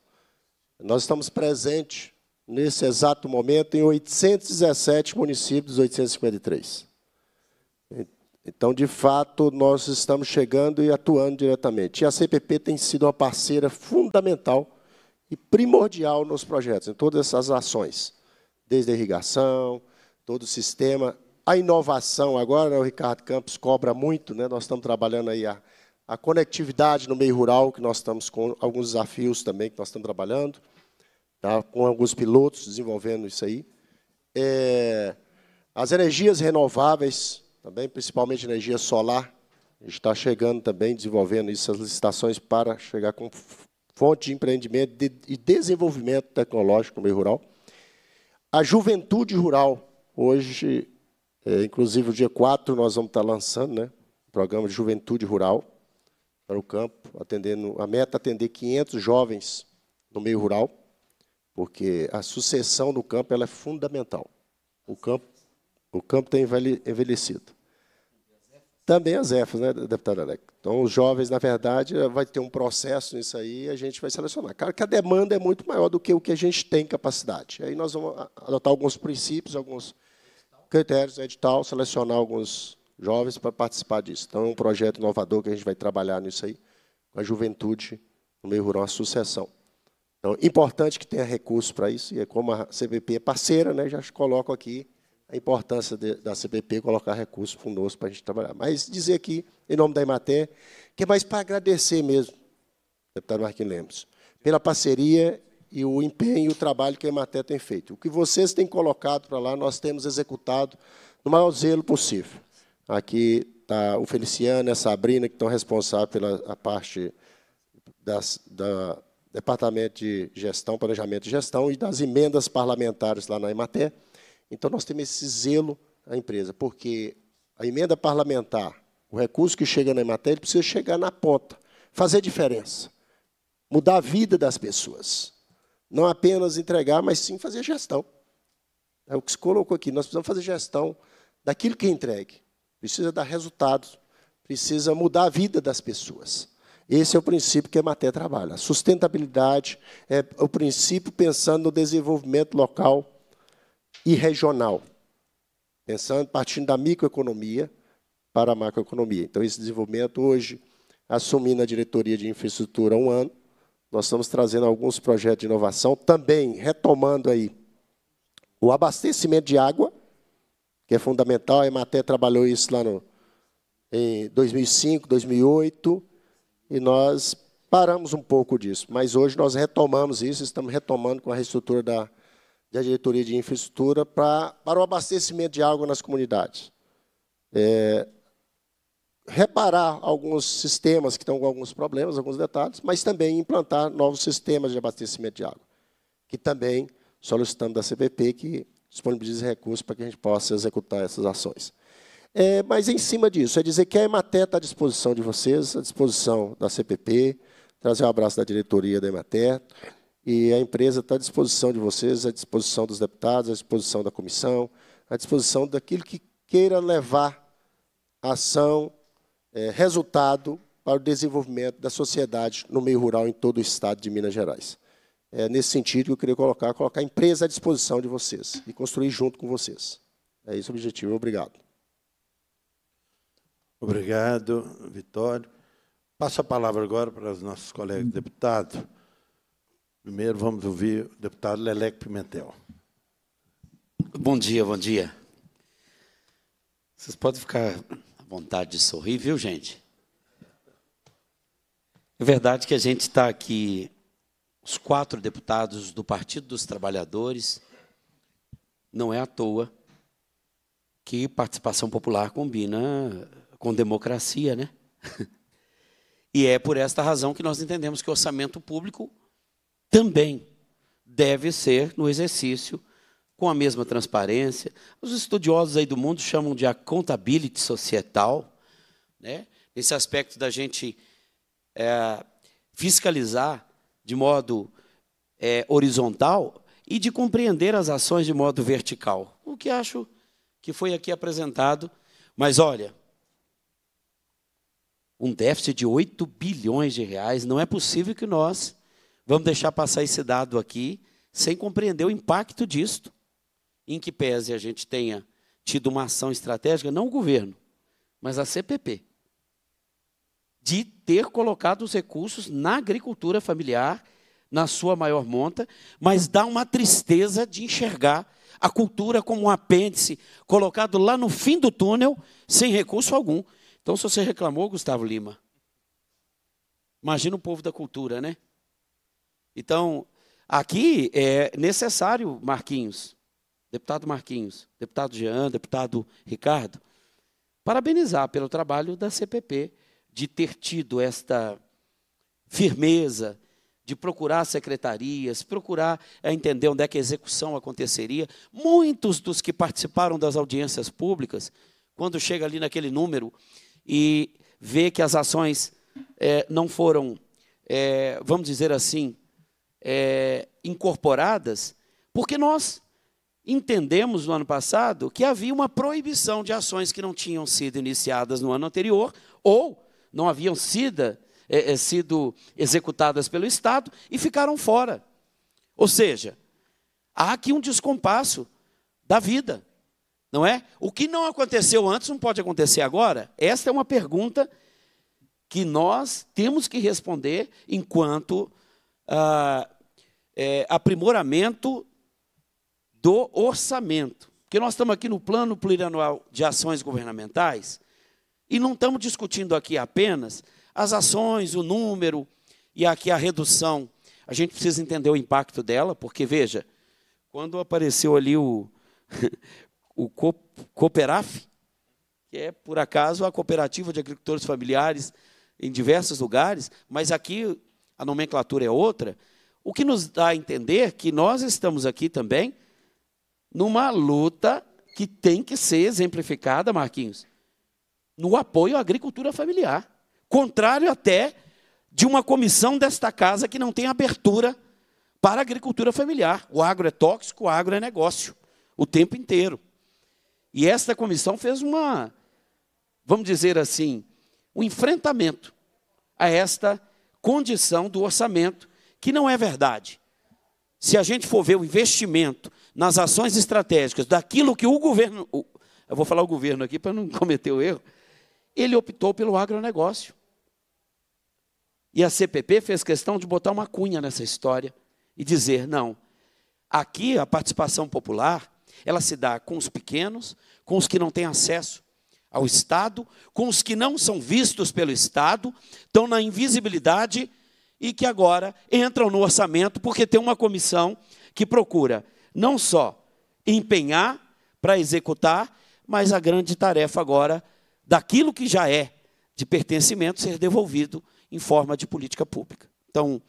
Nós estamos presentes nesse exato momento em 817 municípios, 853. Então, de fato, nós estamos chegando e atuando diretamente. E a CPP tem sido uma parceira fundamental e primordial nos projetos, em todas essas ações, desde a irrigação, todo o sistema. A inovação, agora né, o Ricardo Campos cobra muito, né? nós estamos trabalhando aí a, a conectividade no meio rural, que nós estamos com alguns desafios também que nós estamos trabalhando tá? com alguns pilotos desenvolvendo isso aí. É, as energias renováveis, também, principalmente energia solar, a gente está chegando também, desenvolvendo essas licitações para chegar com fonte de empreendimento e desenvolvimento tecnológico no meio rural. A juventude rural, hoje, é, inclusive o dia 4 nós vamos estar tá lançando né, um programa de juventude rural para o campo, atendendo a meta é atender 500 jovens no meio rural porque a sucessão no campo ela é fundamental. O campo, o campo tem envelhecido. Também as EFAS, né, deputado Alec? Então, os jovens, na verdade, vai ter um processo nisso aí e a gente vai selecionar. Claro que a demanda é muito maior do que o que a gente tem capacidade. Aí nós vamos adotar alguns princípios, alguns critérios né, edital, selecionar alguns jovens para participar disso. Então, é um projeto inovador que a gente vai trabalhar nisso aí, com a juventude no meio rural, a sucessão. Então, importante que tenha recursos para isso, e é como a CBP é parceira, né, já coloco aqui a importância de, da CBP colocar recursos conosco para a gente trabalhar. Mas dizer aqui, em nome da Imaté que é mais para agradecer mesmo, deputado Marquinhos Lemos, pela parceria e o empenho e o trabalho que a Imaté tem feito. O que vocês têm colocado para lá, nós temos executado no maior zelo possível. Aqui está o Feliciano e a Sabrina, que estão responsáveis pela parte das, da Departamento de Gestão, Planejamento e Gestão, e das emendas parlamentares lá na Emater. Então, nós temos esse zelo à empresa, porque a emenda parlamentar, o recurso que chega na Emater, ele precisa chegar na ponta, fazer diferença, mudar a vida das pessoas. Não apenas entregar, mas sim fazer gestão. É o que se colocou aqui. Nós precisamos fazer gestão daquilo que é entregue. Precisa dar resultados, precisa mudar a vida das pessoas. Esse é o princípio que a Maté trabalha. Sustentabilidade é o princípio pensando no desenvolvimento local e regional. Pensando, partindo da microeconomia para a macroeconomia. Então, esse desenvolvimento hoje, assumindo a diretoria de infraestrutura há um ano, nós estamos trazendo alguns projetos de inovação, também retomando aí o abastecimento de água, que é fundamental. A Emater trabalhou isso lá no, em 2005, 2008 e nós paramos um pouco disso. Mas hoje nós retomamos isso, estamos retomando com a reestrutura da, da diretoria de infraestrutura pra, para o abastecimento de água nas comunidades. É, reparar alguns sistemas que estão com alguns problemas, alguns detalhes, mas também implantar novos sistemas de abastecimento de água, que também solicitamos da CPP que disponibilize recursos para que a gente possa executar essas ações. É, mas em cima disso, é dizer que a Emater está à disposição de vocês, à disposição da CPP, trazer um abraço da diretoria da Emater, e a empresa está à disposição de vocês, à disposição dos deputados, à disposição da comissão, à disposição daquilo que queira levar ação, é, resultado para o desenvolvimento da sociedade no meio rural em todo o estado de Minas Gerais. É nesse sentido que eu queria colocar, colocar a empresa à disposição de vocês e construir junto com vocês. É esse o objetivo. Obrigado. Obrigado, Vitório. Passo a palavra agora para os nossos colegas deputados. Primeiro vamos ouvir o deputado Leleque Pimentel. Bom dia, bom dia. Vocês podem ficar à vontade de sorrir, viu, gente? É verdade que a gente está aqui, os quatro deputados do Partido dos Trabalhadores, não é à toa que participação popular combina com democracia, né? e é por esta razão que nós entendemos que o orçamento público também deve ser no exercício com a mesma transparência. Os estudiosos aí do mundo chamam de a contabilidade societal, né? Esse aspecto da gente é, fiscalizar de modo é, horizontal e de compreender as ações de modo vertical. O que acho que foi aqui apresentado. Mas olha, um déficit de 8 bilhões de reais. Não é possível que nós vamos deixar passar esse dado aqui sem compreender o impacto disto, em que pese a gente tenha tido uma ação estratégica, não o governo, mas a CPP, de ter colocado os recursos na agricultura familiar, na sua maior monta, mas dá uma tristeza de enxergar a cultura como um apêndice colocado lá no fim do túnel, sem recurso algum. Então, se você reclamou, Gustavo Lima, imagina o povo da cultura, né? Então, aqui é necessário, Marquinhos, deputado Marquinhos, deputado Jean, deputado Ricardo, parabenizar pelo trabalho da CPP de ter tido esta firmeza de procurar secretarias, procurar é, entender onde é que a execução aconteceria. Muitos dos que participaram das audiências públicas, quando chega ali naquele número e vê que as ações é, não foram, é, vamos dizer assim, é, incorporadas, porque nós entendemos no ano passado que havia uma proibição de ações que não tinham sido iniciadas no ano anterior ou não haviam sido, é, é, sido executadas pelo Estado e ficaram fora. Ou seja, há aqui um descompasso da vida. Não é? O que não aconteceu antes não pode acontecer agora? Esta é uma pergunta que nós temos que responder enquanto ah, é, aprimoramento do orçamento. Porque nós estamos aqui no plano plurianual de ações governamentais e não estamos discutindo aqui apenas as ações, o número e aqui a redução. A gente precisa entender o impacto dela, porque veja, quando apareceu ali o o Cooperaf, que é, por acaso, a Cooperativa de Agricultores Familiares em diversos lugares, mas aqui a nomenclatura é outra, o que nos dá a entender que nós estamos aqui também numa luta que tem que ser exemplificada, Marquinhos, no apoio à agricultura familiar. Contrário até de uma comissão desta casa que não tem abertura para a agricultura familiar. O agro é tóxico, o agro é negócio, o tempo inteiro. E esta comissão fez uma, vamos dizer assim, um enfrentamento a esta condição do orçamento, que não é verdade. Se a gente for ver o investimento nas ações estratégicas, daquilo que o governo, eu vou falar o governo aqui para não cometer o erro, ele optou pelo agronegócio. E a CPP fez questão de botar uma cunha nessa história e dizer: não, aqui a participação popular ela se dá com os pequenos, com os que não têm acesso ao Estado, com os que não são vistos pelo Estado, estão na invisibilidade e que agora entram no orçamento porque tem uma comissão que procura não só empenhar para executar, mas a grande tarefa agora daquilo que já é de pertencimento ser devolvido em forma de política pública. Então,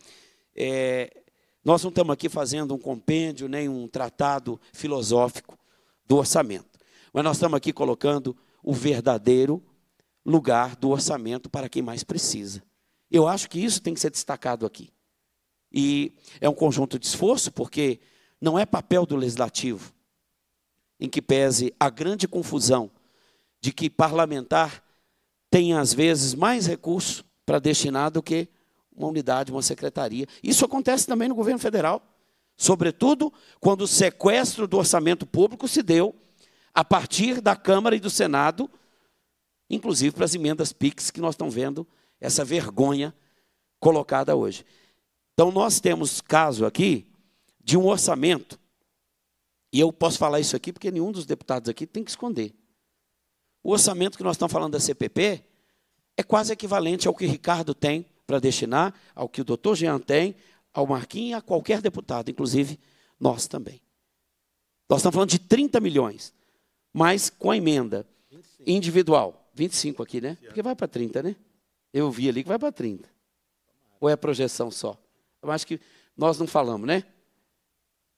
é, nós não estamos aqui fazendo um compêndio nem um tratado filosófico do orçamento, mas nós estamos aqui colocando o verdadeiro lugar do orçamento para quem mais precisa. Eu acho que isso tem que ser destacado aqui. E é um conjunto de esforço, porque não é papel do legislativo, em que pese a grande confusão de que parlamentar tem, às vezes, mais recurso para destinar do que uma unidade, uma secretaria. Isso acontece também no governo federal, sobretudo quando o sequestro do orçamento público se deu a partir da Câmara e do Senado, inclusive para as emendas PIX, que nós estamos vendo essa vergonha colocada hoje. Então, nós temos caso aqui de um orçamento, e eu posso falar isso aqui porque nenhum dos deputados aqui tem que esconder. O orçamento que nós estamos falando da CPP é quase equivalente ao que Ricardo tem para destinar ao que o doutor Jean tem, ao Marquinhos e a qualquer deputado, inclusive nós também. Nós estamos falando de 30 milhões, mas com a emenda individual, 25 aqui, né? Porque vai para 30, né? Eu vi ali que vai para 30. Ou é projeção só? Eu acho que nós não falamos, né?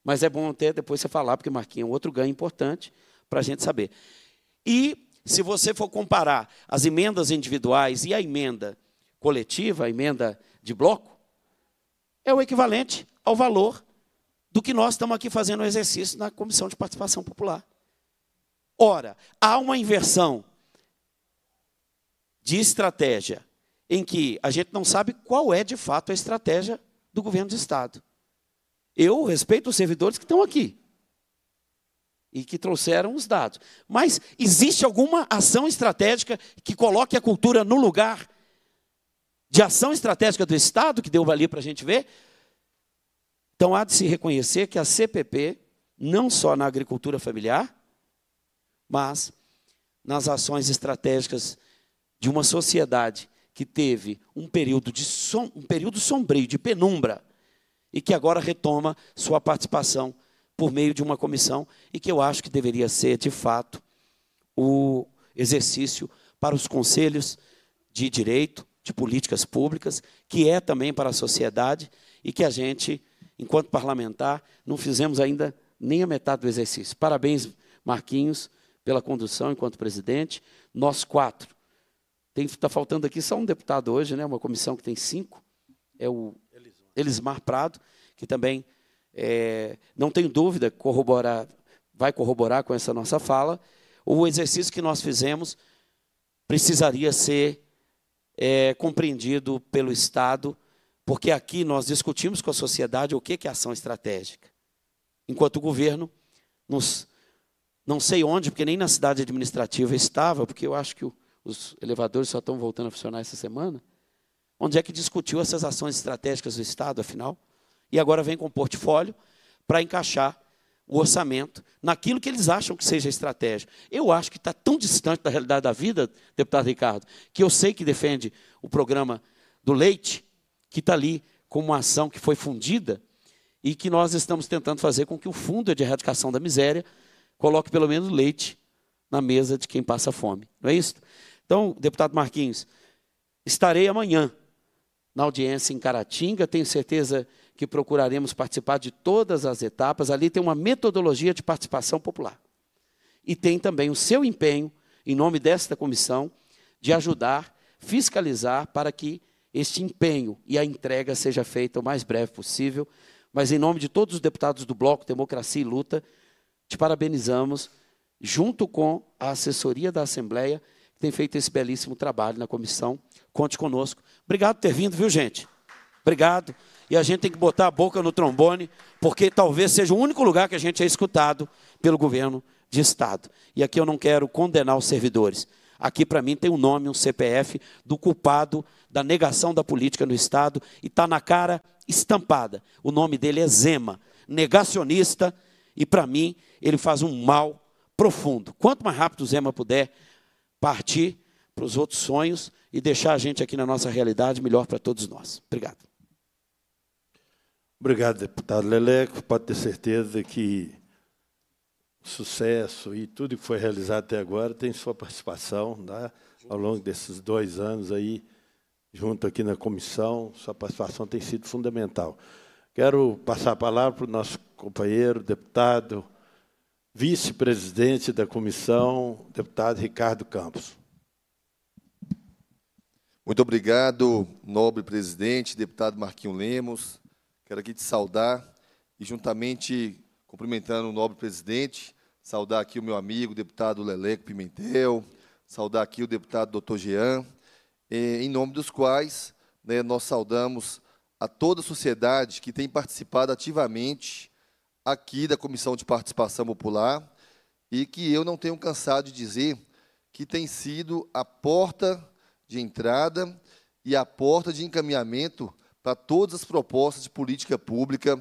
Mas é bom até depois você falar, porque Marquinhos é outro ganho importante para a gente saber. E se você for comparar as emendas individuais e a emenda coletiva, a emenda de bloco, é o equivalente ao valor do que nós estamos aqui fazendo o exercício na Comissão de Participação Popular. Ora, há uma inversão de estratégia em que a gente não sabe qual é de fato a estratégia do governo do Estado. Eu respeito os servidores que estão aqui e que trouxeram os dados. Mas existe alguma ação estratégica que coloque a cultura no lugar de ação estratégica do Estado, que deu valia para a gente ver. Então há de se reconhecer que a CPP, não só na agricultura familiar, mas nas ações estratégicas de uma sociedade que teve um período, de som, um período sombrio, de penumbra, e que agora retoma sua participação por meio de uma comissão, e que eu acho que deveria ser, de fato, o exercício para os conselhos de direito, de políticas públicas, que é também para a sociedade e que a gente, enquanto parlamentar, não fizemos ainda nem a metade do exercício. Parabéns, Marquinhos, pela condução enquanto presidente. Nós quatro. Está faltando aqui só um deputado hoje, né? uma comissão que tem cinco, é o Elismar Prado, que também, é, não tenho dúvida, corroborar, vai corroborar com essa nossa fala, o exercício que nós fizemos precisaria ser é, compreendido pelo Estado, porque aqui nós discutimos com a sociedade o que é ação estratégica. Enquanto o governo, nos, não sei onde, porque nem na cidade administrativa estava, porque eu acho que o, os elevadores só estão voltando a funcionar essa semana, onde é que discutiu essas ações estratégicas do Estado, afinal, e agora vem com o portfólio para encaixar o orçamento naquilo que eles acham que seja estratégia. Eu acho que está tão distante da realidade da vida, deputado Ricardo, que eu sei que defende o programa do leite, que está ali como uma ação que foi fundida e que nós estamos tentando fazer com que o Fundo de Erradicação da Miséria coloque pelo menos leite na mesa de quem passa fome. Não é isso? Então, deputado Marquinhos, estarei amanhã na audiência em Caratinga, tenho certeza que procuraremos participar de todas as etapas. Ali tem uma metodologia de participação popular. E tem também o seu empenho, em nome desta comissão, de ajudar, fiscalizar para que este empenho e a entrega seja feita o mais breve possível. Mas em nome de todos os deputados do Bloco Democracia e Luta, te parabenizamos, junto com a assessoria da Assembleia, que tem feito esse belíssimo trabalho na comissão. Conte conosco. Obrigado por ter vindo, viu, gente? Obrigado e a gente tem que botar a boca no trombone, porque talvez seja o único lugar que a gente é escutado pelo governo de Estado. E aqui eu não quero condenar os servidores. Aqui, para mim, tem um nome, um CPF do culpado da negação da política no Estado e está na cara estampada. O nome dele é Zema, negacionista, e para mim ele faz um mal profundo. Quanto mais rápido o Zema puder partir para os outros sonhos e deixar a gente aqui na nossa realidade, melhor para todos nós. Obrigado. Obrigado, deputado Leleco. Pode ter certeza que o sucesso e tudo que foi realizado até agora tem sua participação né? ao longo desses dois anos aí, junto aqui na comissão. Sua participação tem sido fundamental. Quero passar a palavra para o nosso companheiro, deputado, vice-presidente da comissão, deputado Ricardo Campos. Muito obrigado, nobre presidente, deputado Marquinho Lemos, Quero aqui te saudar e, juntamente, cumprimentando o nobre presidente, saudar aqui o meu amigo, o deputado Leleco Pimentel, saudar aqui o deputado doutor Jean, em nome dos quais né, nós saudamos a toda a sociedade que tem participado ativamente aqui da Comissão de Participação Popular e que eu não tenho cansado de dizer que tem sido a porta de entrada e a porta de encaminhamento para todas as propostas de política pública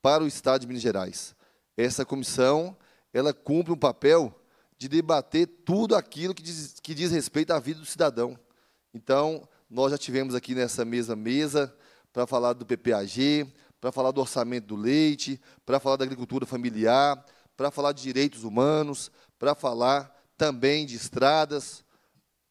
para o Estado de Minas Gerais. Essa comissão ela cumpre um papel de debater tudo aquilo que diz, que diz respeito à vida do cidadão. Então, nós já tivemos aqui nessa mesma mesa para falar do PPAG, para falar do orçamento do leite, para falar da agricultura familiar, para falar de direitos humanos, para falar também de estradas.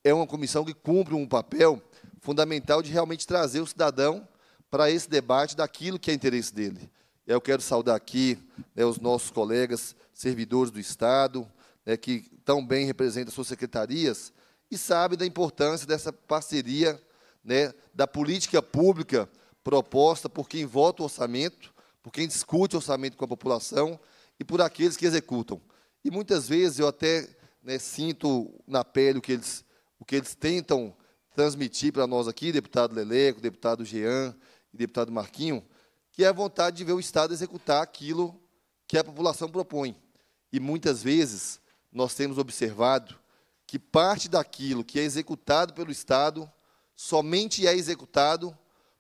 É uma comissão que cumpre um papel fundamental de realmente trazer o cidadão para esse debate daquilo que é interesse dele. Eu quero saudar aqui né, os nossos colegas servidores do Estado, né, que tão bem representam suas secretarias e sabem da importância dessa parceria né, da política pública proposta por quem vota o orçamento, por quem discute o orçamento com a população e por aqueles que executam. E muitas vezes eu até né, sinto na pele o que eles, o que eles tentam transmitir para nós aqui, deputado Leleco, deputado Jean e deputado Marquinho, que é a vontade de ver o Estado executar aquilo que a população propõe. E muitas vezes nós temos observado que parte daquilo que é executado pelo Estado somente é executado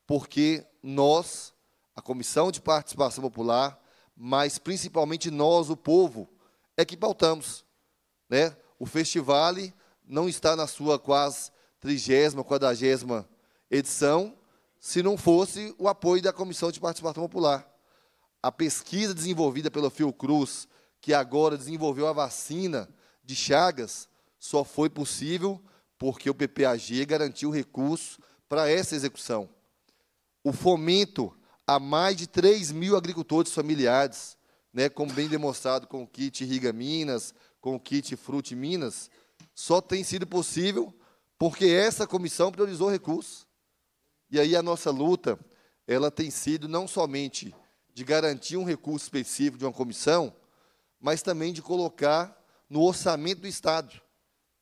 porque nós, a Comissão de Participação Popular, mas principalmente nós, o povo, é que pautamos. Né? O festival não está na sua quase trigésima, quadragésima edição, se não fosse o apoio da Comissão de Participação Popular. A pesquisa desenvolvida pela Fiocruz, que agora desenvolveu a vacina de Chagas, só foi possível porque o PPAG garantiu recursos para essa execução. O fomento a mais de 3 mil agricultores familiares, né, como bem demonstrado com o kit Riga Minas, com o kit Frute Minas, só tem sido possível porque essa comissão priorizou recursos. E aí a nossa luta, ela tem sido não somente de garantir um recurso específico de uma comissão, mas também de colocar no orçamento do Estado.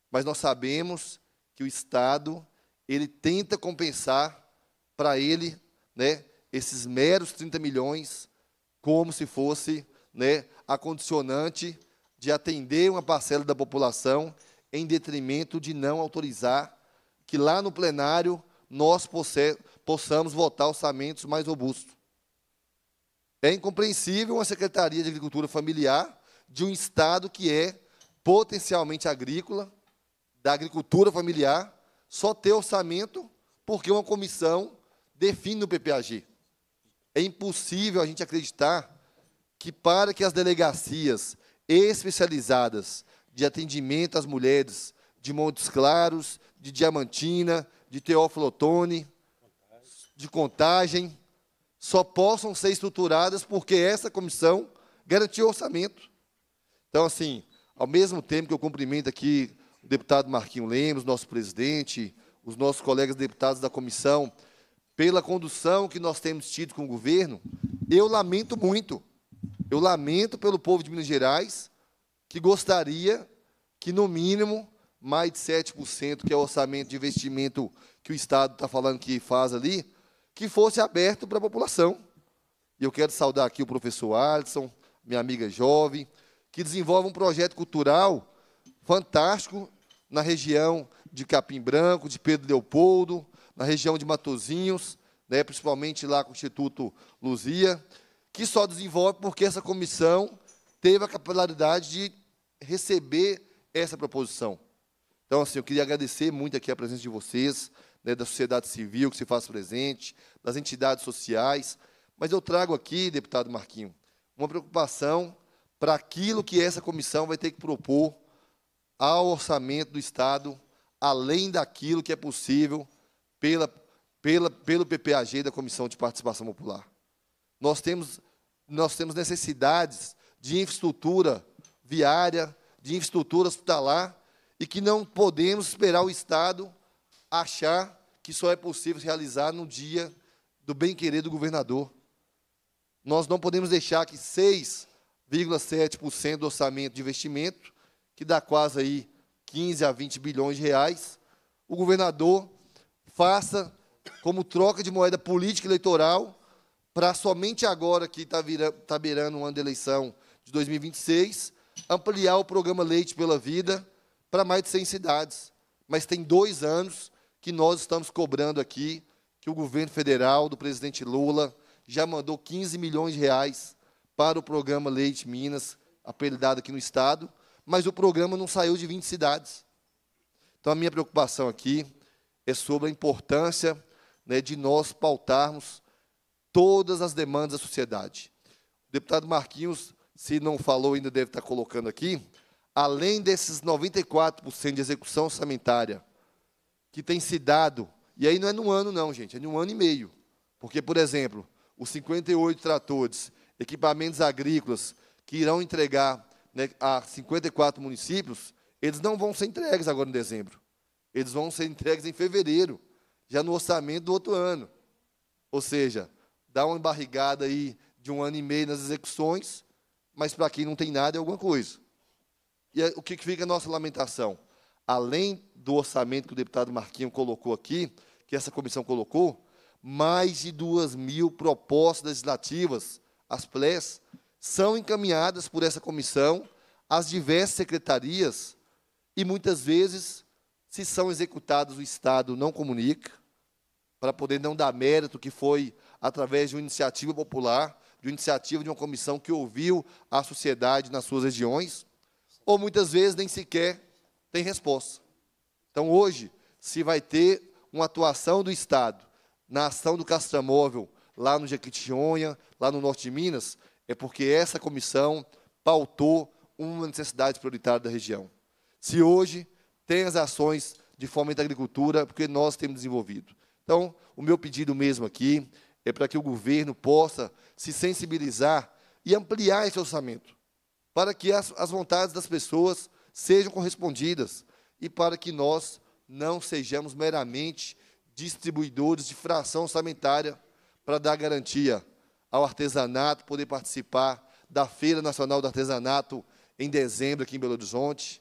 Mas nós sabemos que o Estado, ele tenta compensar para ele, né, esses meros 30 milhões como se fosse, né, a condicionante de atender uma parcela da população em detrimento de não autorizar que lá no plenário nós possamos votar orçamentos mais robustos. É incompreensível uma Secretaria de Agricultura Familiar de um Estado que é potencialmente agrícola, da agricultura familiar, só ter orçamento porque uma comissão define o PPAG. É impossível a gente acreditar que, para que as delegacias especializadas de atendimento às mulheres de Montes Claros, de Diamantina, de Teófilo Otoni, de contagem, só possam ser estruturadas porque essa comissão garantiu orçamento. Então, assim, ao mesmo tempo que eu cumprimento aqui o deputado Marquinho Lemos, nosso presidente, os nossos colegas deputados da comissão, pela condução que nós temos tido com o governo, eu lamento muito. Eu lamento pelo povo de Minas Gerais, que gostaria que, no mínimo, mais de 7%, que é o orçamento de investimento que o Estado está falando que faz ali, que fosse aberto para a população. E eu quero saudar aqui o professor Alisson, minha amiga jovem, que desenvolve um projeto cultural fantástico na região de Capim Branco, de Pedro Leopoldo, na região de Matozinhos, né, principalmente lá com o Instituto Luzia, que só desenvolve porque essa comissão teve a capilaridade de receber essa proposição. Então, assim, eu queria agradecer muito aqui a presença de vocês, né, da sociedade civil que se faz presente, das entidades sociais, mas eu trago aqui, deputado Marquinho, uma preocupação para aquilo que essa comissão vai ter que propor ao orçamento do Estado, além daquilo que é possível pela, pela, pelo PPAG da Comissão de Participação Popular. Nós temos, nós temos necessidades de infraestrutura viária, de infraestrutura hospitalar, e que não podemos esperar o Estado achar que só é possível realizar no dia do bem-querer do governador. Nós não podemos deixar que 6,7% do orçamento de investimento, que dá quase aí 15 a 20 bilhões de reais, o governador faça como troca de moeda política eleitoral para somente agora que está tá beirando o ano da eleição de 2026, ampliar o programa Leite pela Vida, para mais de 100 cidades. Mas tem dois anos que nós estamos cobrando aqui, que o governo federal do presidente Lula já mandou 15 milhões de reais para o programa Leite Minas, apelidado aqui no Estado, mas o programa não saiu de 20 cidades. Então, a minha preocupação aqui é sobre a importância né, de nós pautarmos todas as demandas da sociedade. O deputado Marquinhos, se não falou, ainda deve estar colocando aqui, além desses 94% de execução orçamentária que tem se dado, e aí não é num ano não, gente, é num ano e meio. Porque, por exemplo, os 58 tratores, equipamentos agrícolas que irão entregar né, a 54 municípios, eles não vão ser entregues agora em dezembro. Eles vão ser entregues em fevereiro, já no orçamento do outro ano. Ou seja, dá uma barrigada aí de um ano e meio nas execuções, mas para quem não tem nada é alguma coisa. E o que fica a nossa lamentação? Além do orçamento que o deputado Marquinho colocou aqui, que essa comissão colocou, mais de duas mil propostas legislativas, as PLEs, são encaminhadas por essa comissão às diversas secretarias e muitas vezes, se são executadas, o Estado não comunica, para poder não dar mérito que foi através de uma iniciativa popular, de uma iniciativa de uma comissão que ouviu a sociedade nas suas regiões ou muitas vezes nem sequer tem resposta. Então, hoje, se vai ter uma atuação do Estado na ação do Castramóvel, lá no Jequitinhonha, lá no norte de Minas, é porque essa comissão pautou uma necessidade prioritária da região. Se hoje tem as ações de fomento à agricultura, é porque nós temos desenvolvido. Então, o meu pedido mesmo aqui é para que o governo possa se sensibilizar e ampliar esse orçamento para que as, as vontades das pessoas sejam correspondidas e para que nós não sejamos meramente distribuidores de fração orçamentária para dar garantia ao artesanato poder participar da Feira Nacional do Artesanato em dezembro aqui em Belo Horizonte,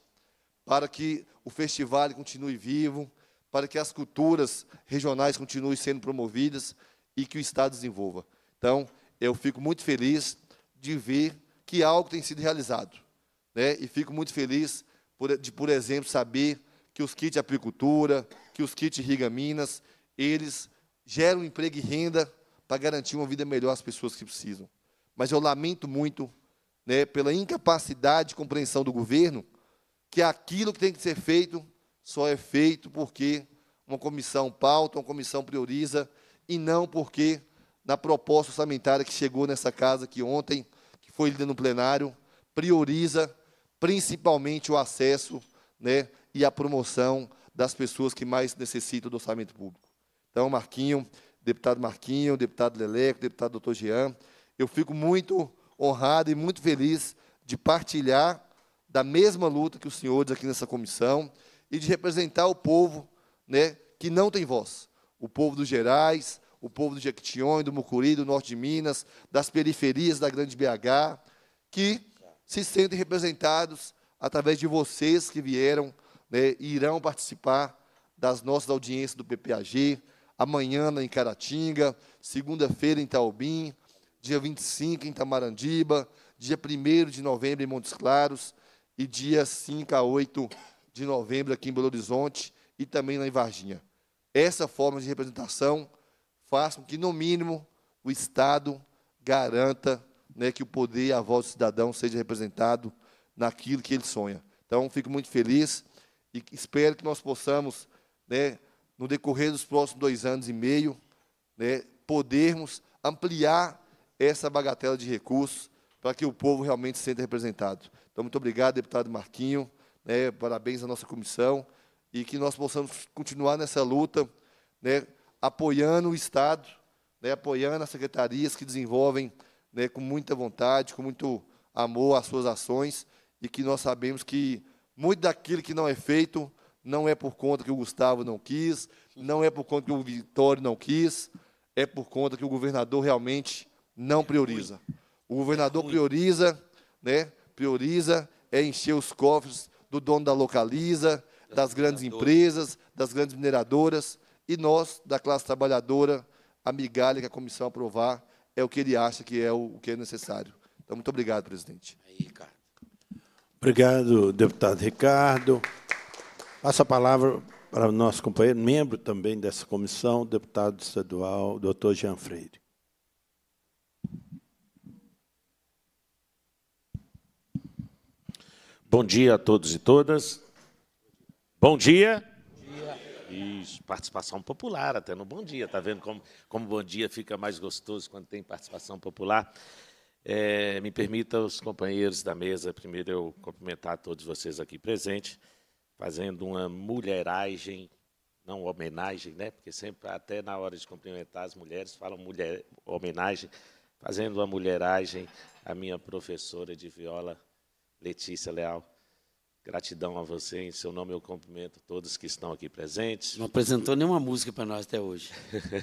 para que o festival continue vivo, para que as culturas regionais continuem sendo promovidas e que o Estado desenvolva. Então, eu fico muito feliz de ver que algo tem sido realizado. Né? E fico muito feliz por, de, por exemplo, saber que os kits de apicultura, que os kits irriga minas, eles geram emprego e renda para garantir uma vida melhor às pessoas que precisam. Mas eu lamento muito né, pela incapacidade de compreensão do governo que aquilo que tem que ser feito só é feito porque uma comissão pauta, uma comissão prioriza, e não porque na proposta orçamentária que chegou nessa casa aqui ontem, foi lida no plenário, prioriza principalmente o acesso né, e a promoção das pessoas que mais necessitam do orçamento público. Então, Marquinho, deputado Marquinho, deputado Leleco, deputado doutor Jean, eu fico muito honrado e muito feliz de partilhar da mesma luta que os senhores aqui nessa comissão e de representar o povo né, que não tem voz, o povo dos Gerais, o povo do Jequitinhonha, do Mucuri, do norte de Minas, das periferias da grande BH, que se sentem representados através de vocês que vieram né, e irão participar das nossas audiências do PPAG, amanhã em Caratinga, segunda-feira em Taubim, dia 25 em Tamarandiba, dia 1 de novembro em Montes Claros e dia 5 a 8 de novembro aqui em Belo Horizonte e também lá em Varginha. Essa forma de representação façam que, no mínimo, o Estado garanta né, que o poder e a voz do cidadão seja representado naquilo que ele sonha. Então, fico muito feliz e espero que nós possamos, né, no decorrer dos próximos dois anos e meio, né, podermos ampliar essa bagatela de recursos para que o povo realmente se sente representado. Então, muito obrigado, deputado Marquinho, né, parabéns à nossa comissão, e que nós possamos continuar nessa luta né, apoiando o Estado, né, apoiando as secretarias que desenvolvem né, com muita vontade, com muito amor as suas ações, e que nós sabemos que muito daquilo que não é feito não é por conta que o Gustavo não quis, não é por conta que o Vitório não quis, é por conta que o governador realmente não é prioriza. O governador é prioriza, né? Prioriza é encher os cofres do dono da localiza, das grandes empresas, das grandes mineradoras. E nós, da classe trabalhadora, a migalha que a comissão aprovar é o que ele acha que é o, que é necessário. Então, muito obrigado, presidente. Aí, Ricardo. Obrigado, deputado Ricardo. Passa a palavra para o nosso companheiro, membro também dessa comissão, deputado estadual, doutor Jean Freire. Bom dia a todos e todas. Bom dia. Isso, participação popular, até no Bom Dia. Está vendo como, como Bom Dia fica mais gostoso quando tem participação popular? É, me permita, os companheiros da mesa, primeiro eu cumprimentar todos vocês aqui presentes, fazendo uma mulheragem, não homenagem, né? porque sempre, até na hora de cumprimentar as mulheres, falam mulher, homenagem, fazendo uma mulheragem à minha professora de viola, Letícia Leal Gratidão a você, em seu nome eu cumprimento todos que estão aqui presentes. Não apresentou nenhuma música para nós até hoje.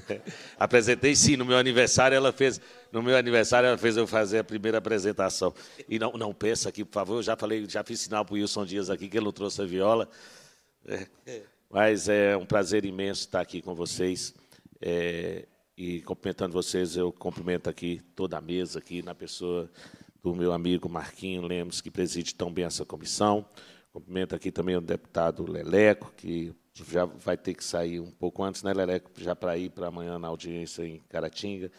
Apresentei sim, no meu aniversário ela fez, no meu aniversário ela fez eu fazer a primeira apresentação. E não, não peça aqui, por favor, eu já falei, já fiz sinal para o Wilson Dias aqui que ele trouxe a viola. É, mas é um prazer imenso estar aqui com vocês. É, e cumprimentando vocês, eu cumprimento aqui toda a mesa aqui na pessoa do meu amigo Marquinho Lemos, que preside tão bem essa comissão. Cumprimento aqui também o deputado Leleco, que já vai ter que sair um pouco antes, né, Leleco? Já para ir para amanhã na audiência em Caratinga.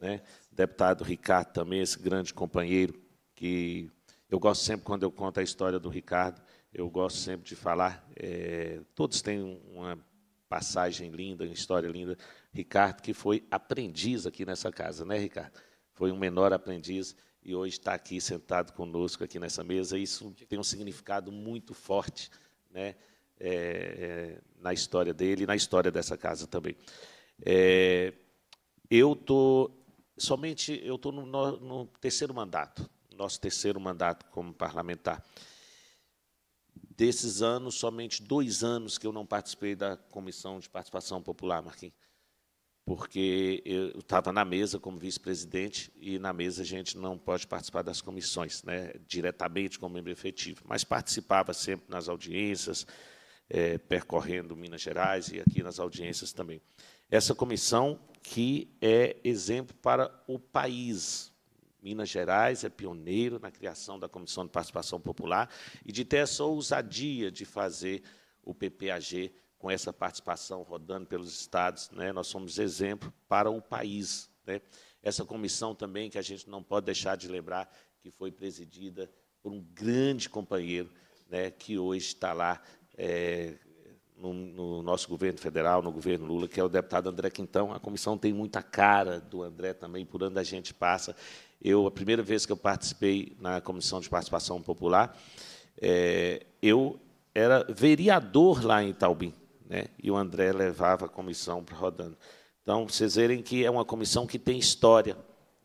Né? Deputado Ricardo também, esse grande companheiro, que eu gosto sempre, quando eu conto a história do Ricardo, eu gosto sempre de falar. É, todos têm uma passagem linda, uma história linda. Ricardo, que foi aprendiz aqui nessa casa, né, Ricardo? Foi um menor aprendiz e hoje está aqui sentado conosco aqui nessa mesa. Isso tem um significado muito forte né, é, é, na história dele e na história dessa casa também. É, eu tô somente eu tô no, no, no terceiro mandato, nosso terceiro mandato como parlamentar. Desses anos, somente dois anos que eu não participei da comissão de participação popular, Marquinhos porque eu estava na mesa como vice-presidente e na mesa a gente não pode participar das comissões, né, diretamente como membro efetivo, mas participava sempre nas audiências, é, percorrendo Minas Gerais e aqui nas audiências também. Essa comissão que é exemplo para o país. Minas Gerais é pioneiro na criação da Comissão de Participação Popular e de ter essa ousadia de fazer o PPAG com essa participação rodando pelos estados, né, nós somos exemplo para o país. Né? Essa comissão também, que a gente não pode deixar de lembrar, que foi presidida por um grande companheiro, né, que hoje está lá é, no, no, nosso governo federal, no governo Lula, que é o deputado André Quintão. A comissão tem muita cara do André também, por onde a gente passa. Eu, a primeira vez que eu participei na Comissão de Participação Popular, é, eu era vereador lá em Itaubim né? e o André levava a comissão para rodando. Então, vocês verem que é uma comissão que tem história.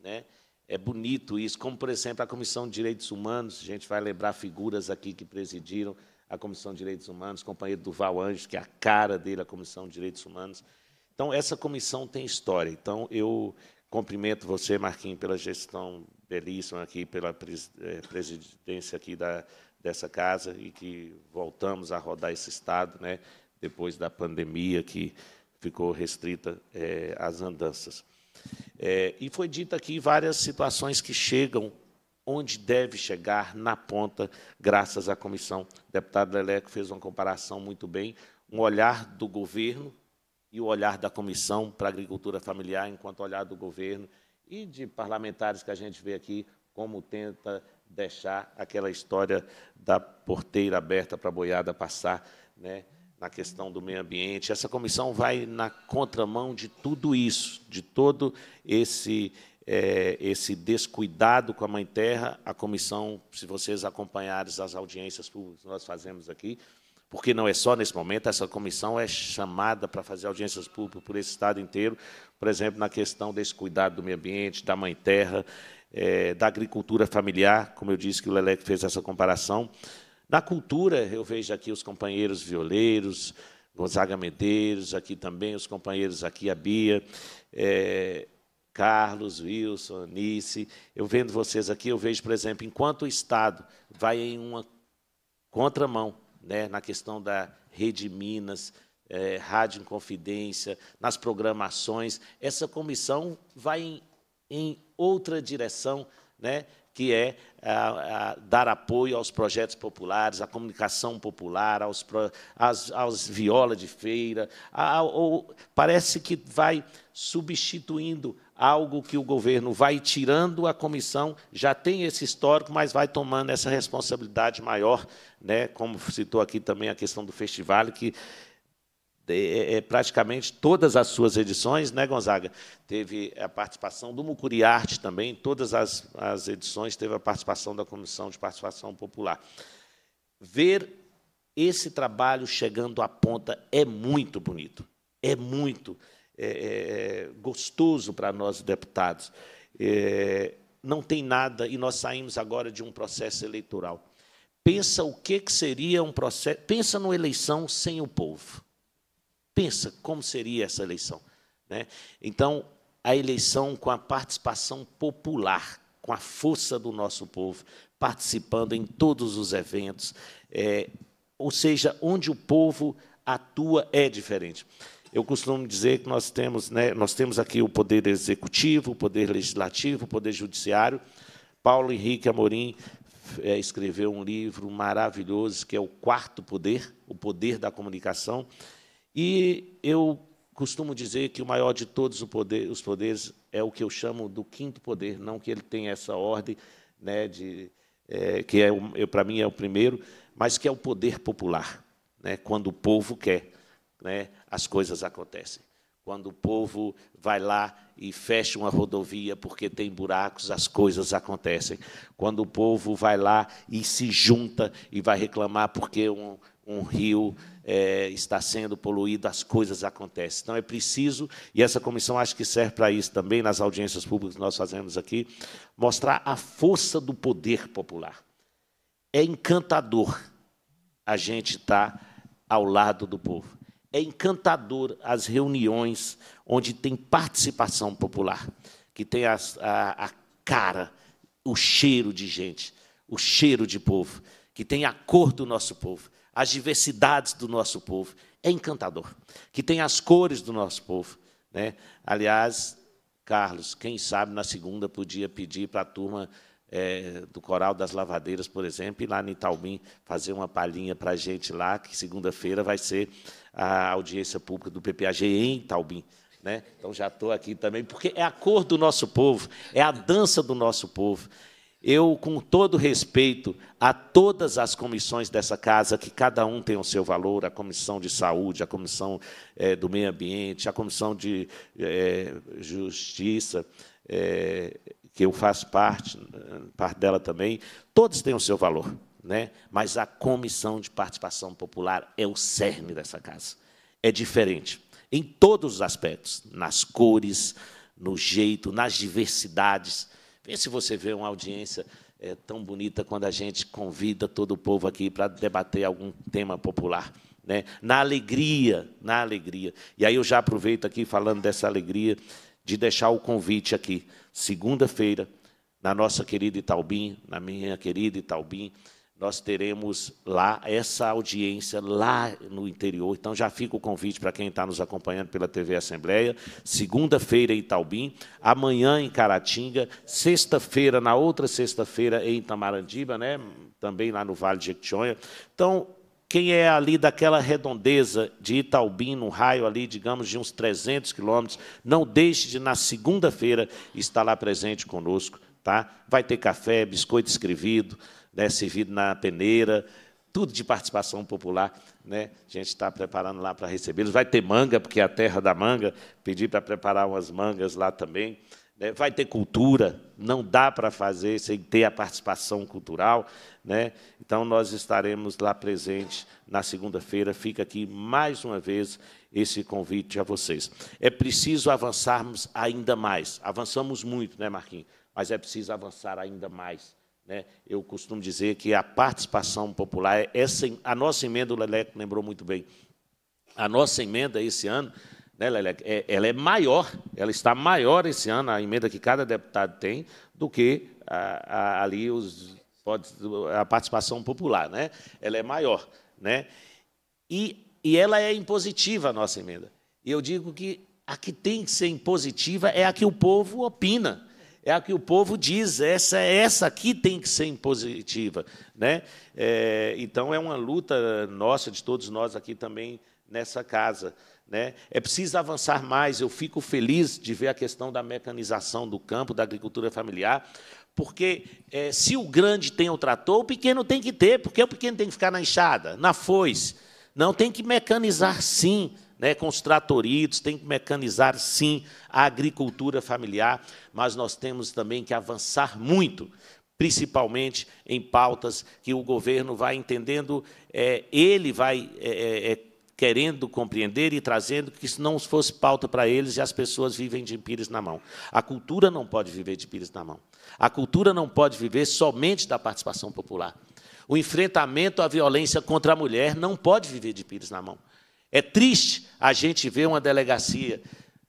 Né? É bonito isso, como, por exemplo, a Comissão de Direitos Humanos, a gente vai lembrar figuras aqui que presidiram a Comissão de Direitos Humanos, companheiro Duval Anjos, que é a cara dele, a Comissão de Direitos Humanos. Então, essa comissão tem história. Então, eu cumprimento você, Marquinhos, pela gestão belíssima aqui, pela eh, presidência aqui da, dessa casa e que voltamos a rodar esse Estado, né? depois da pandemia que ficou restrita é, às andanças. É, e foi dito aqui várias situações que chegam onde deve chegar, na ponta, graças à comissão. O deputado Leleco fez uma comparação muito bem, um olhar do governo e o olhar da comissão para a agricultura familiar, enquanto olhar do governo e de parlamentares que a gente vê aqui, como tenta deixar aquela história da porteira aberta para a boiada passar, né? na questão do meio ambiente. Essa comissão vai na contramão de tudo isso, de todo esse é, esse descuidado com a Mãe Terra. A comissão, se vocês acompanharem as audiências públicas que nós fazemos aqui, porque não é só nesse momento, essa comissão é chamada para fazer audiências públicas por esse Estado inteiro, por exemplo, na questão desse cuidado do meio ambiente, da Mãe Terra, é, da agricultura familiar, como eu disse que o Leleque fez essa comparação, na cultura, eu vejo aqui os companheiros violeiros, Gonzaga Medeiros, aqui também os companheiros, aqui a Bia, é, Carlos, Wilson, Anice. Eu vendo vocês aqui, eu vejo, por exemplo, enquanto o Estado vai em uma contramão né, na questão da Rede Minas, é, Rádio Inconfidência, nas programações, essa comissão vai em, em outra direção, né? que é a, a dar apoio aos projetos populares, à comunicação popular, aos, às, às violas de feira. A, ou, parece que vai substituindo algo que o governo vai tirando a comissão, já tem esse histórico, mas vai tomando essa responsabilidade maior, né? como citou aqui também a questão do festival, que é, é, é, praticamente todas as suas edições, né, Gonzaga? Teve a participação do Mucuriarte também, todas as, as edições teve a participação da Comissão de Participação Popular. Ver esse trabalho chegando à ponta é muito bonito, é muito é, é, é gostoso para nós deputados. É, não tem nada, e nós saímos agora de um processo eleitoral. Pensa o que, que seria um processo. Pensa numa eleição sem o povo Pensa como seria essa eleição. Né? Então, a eleição com a participação popular, com a força do nosso povo, participando em todos os eventos, é, ou seja, onde o povo atua é diferente. Eu costumo dizer que nós temos, né, nós temos aqui o poder executivo, o poder legislativo, o poder judiciário. Paulo Henrique Amorim é, escreveu um livro maravilhoso que é o Quarto Poder, o poder da comunicação. E eu costumo dizer que o maior de todos os poderes é o que eu chamo do quinto poder, não que ele tenha essa ordem, né, de, é, que é, para mim é o primeiro, mas que é o poder popular. Né, quando o povo quer, né, as coisas acontecem. Quando o povo vai lá e fecha uma rodovia porque tem buracos, as coisas acontecem. Quando o povo vai lá e se junta e vai reclamar porque um, um rio é, está sendo poluído, as coisas acontecem. Então é preciso, e essa comissão acho que serve para isso também, nas audiências públicas que nós fazemos aqui, mostrar a força do poder popular. É encantador a gente estar tá ao lado do povo. É encantador as reuniões onde tem participação popular, que tem a, a, a cara, o cheiro de gente, o cheiro de povo, que tem a cor do nosso povo as diversidades do nosso povo. É encantador, que tem as cores do nosso povo. Né? Aliás, Carlos, quem sabe na segunda podia pedir para a turma é, do Coral das Lavadeiras, por exemplo, e lá em Itaubim fazer uma palhinha para a gente lá, que segunda-feira vai ser a audiência pública do PPAG em Itaubim. Né? Então já estou aqui também, porque é a cor do nosso povo, é a dança do nosso povo. Eu, com todo respeito a todas as comissões dessa casa, que cada um tem o seu valor, a comissão de saúde, a comissão é, do meio ambiente, a comissão de é, justiça, é, que eu faço parte, parte dela também, todos têm o seu valor, né? mas a comissão de participação popular é o cerne dessa casa. É diferente em todos os aspectos, nas cores, no jeito, nas diversidades Pense você ver uma audiência é, tão bonita quando a gente convida todo o povo aqui para debater algum tema popular. Né? Na alegria, na alegria. E aí eu já aproveito aqui, falando dessa alegria, de deixar o convite aqui. Segunda-feira, na nossa querida Itaubim, na minha querida Itaubim, nós teremos lá essa audiência lá no interior. Então já fica o convite para quem está nos acompanhando pela TV Assembleia. Segunda-feira em Itaubim, amanhã em Caratinga, sexta-feira, na outra sexta-feira em Itamarandiba, né? também lá no Vale de Jequitinhonha. Então, quem é ali daquela redondeza de Itaubim, no raio ali, digamos, de uns 300 quilômetros, não deixe de, na segunda-feira, estar lá presente conosco. Tá? Vai ter café, biscoito escrevido, né, servido na peneira, tudo de participação popular. Né? A gente está preparando lá para recebê-los. Vai ter manga, porque é a terra da manga. Pedi para preparar umas mangas lá também. Né? Vai ter cultura, não dá para fazer sem ter a participação cultural. Né? Então, nós estaremos lá presentes na segunda-feira. Fica aqui mais uma vez esse convite a vocês. É preciso avançarmos ainda mais. Avançamos muito, né, Marquinhos? Mas é preciso avançar ainda mais né? Eu costumo dizer que a participação popular, é essa, a nossa emenda, o Leleco lembrou muito bem, a nossa emenda esse ano, né, Leleco, é, ela é maior, ela está maior esse ano, a emenda que cada deputado tem, do que a, a, ali os, pode, a participação popular. Né? Ela é maior. Né? E, e ela é impositiva, a nossa emenda. E eu digo que a que tem que ser impositiva é a que o povo opina é a que o povo diz, essa, essa aqui tem que ser impositiva. Né? É, então, é uma luta nossa, de todos nós aqui também nessa casa. Né? É preciso avançar mais. Eu fico feliz de ver a questão da mecanização do campo, da agricultura familiar, porque é, se o grande tem o trator, o pequeno tem que ter, porque o pequeno tem que ficar na enxada, na foice. Não, tem que mecanizar sim né, com os tratoritos, tem que mecanizar, sim, a agricultura familiar, mas nós temos também que avançar muito, principalmente em pautas que o governo vai entendendo, é, ele vai é, é, é querendo compreender e trazendo que se não fosse pauta para eles e as pessoas vivem de pires na mão. A cultura não pode viver de pires na mão. A cultura não pode viver somente da participação popular. O enfrentamento à violência contra a mulher não pode viver de pires na mão. É triste a gente ver uma delegacia,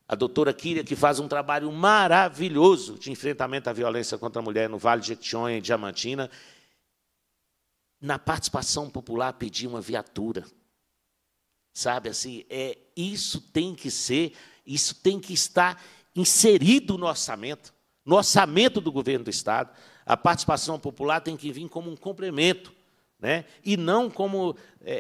a doutora Kíria, que faz um trabalho maravilhoso de enfrentamento à violência contra a mulher no Vale de Etionha e Diamantina, na participação popular pedir uma viatura. Sabe assim, é isso tem que ser, isso tem que estar inserido no orçamento, no orçamento do governo do estado. A participação popular tem que vir como um complemento né? e não como é, é,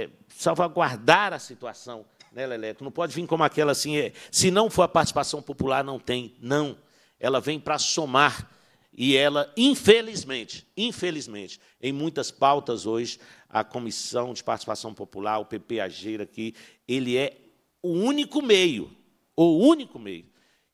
é, é salvaguardar a situação. Né, Leleco? Não pode vir como aquela assim, é, se não for a participação popular, não tem. Não. Ela vem para somar. E ela, infelizmente, infelizmente, em muitas pautas hoje, a Comissão de Participação Popular, o PPAG aqui, ele é o único meio, o único meio.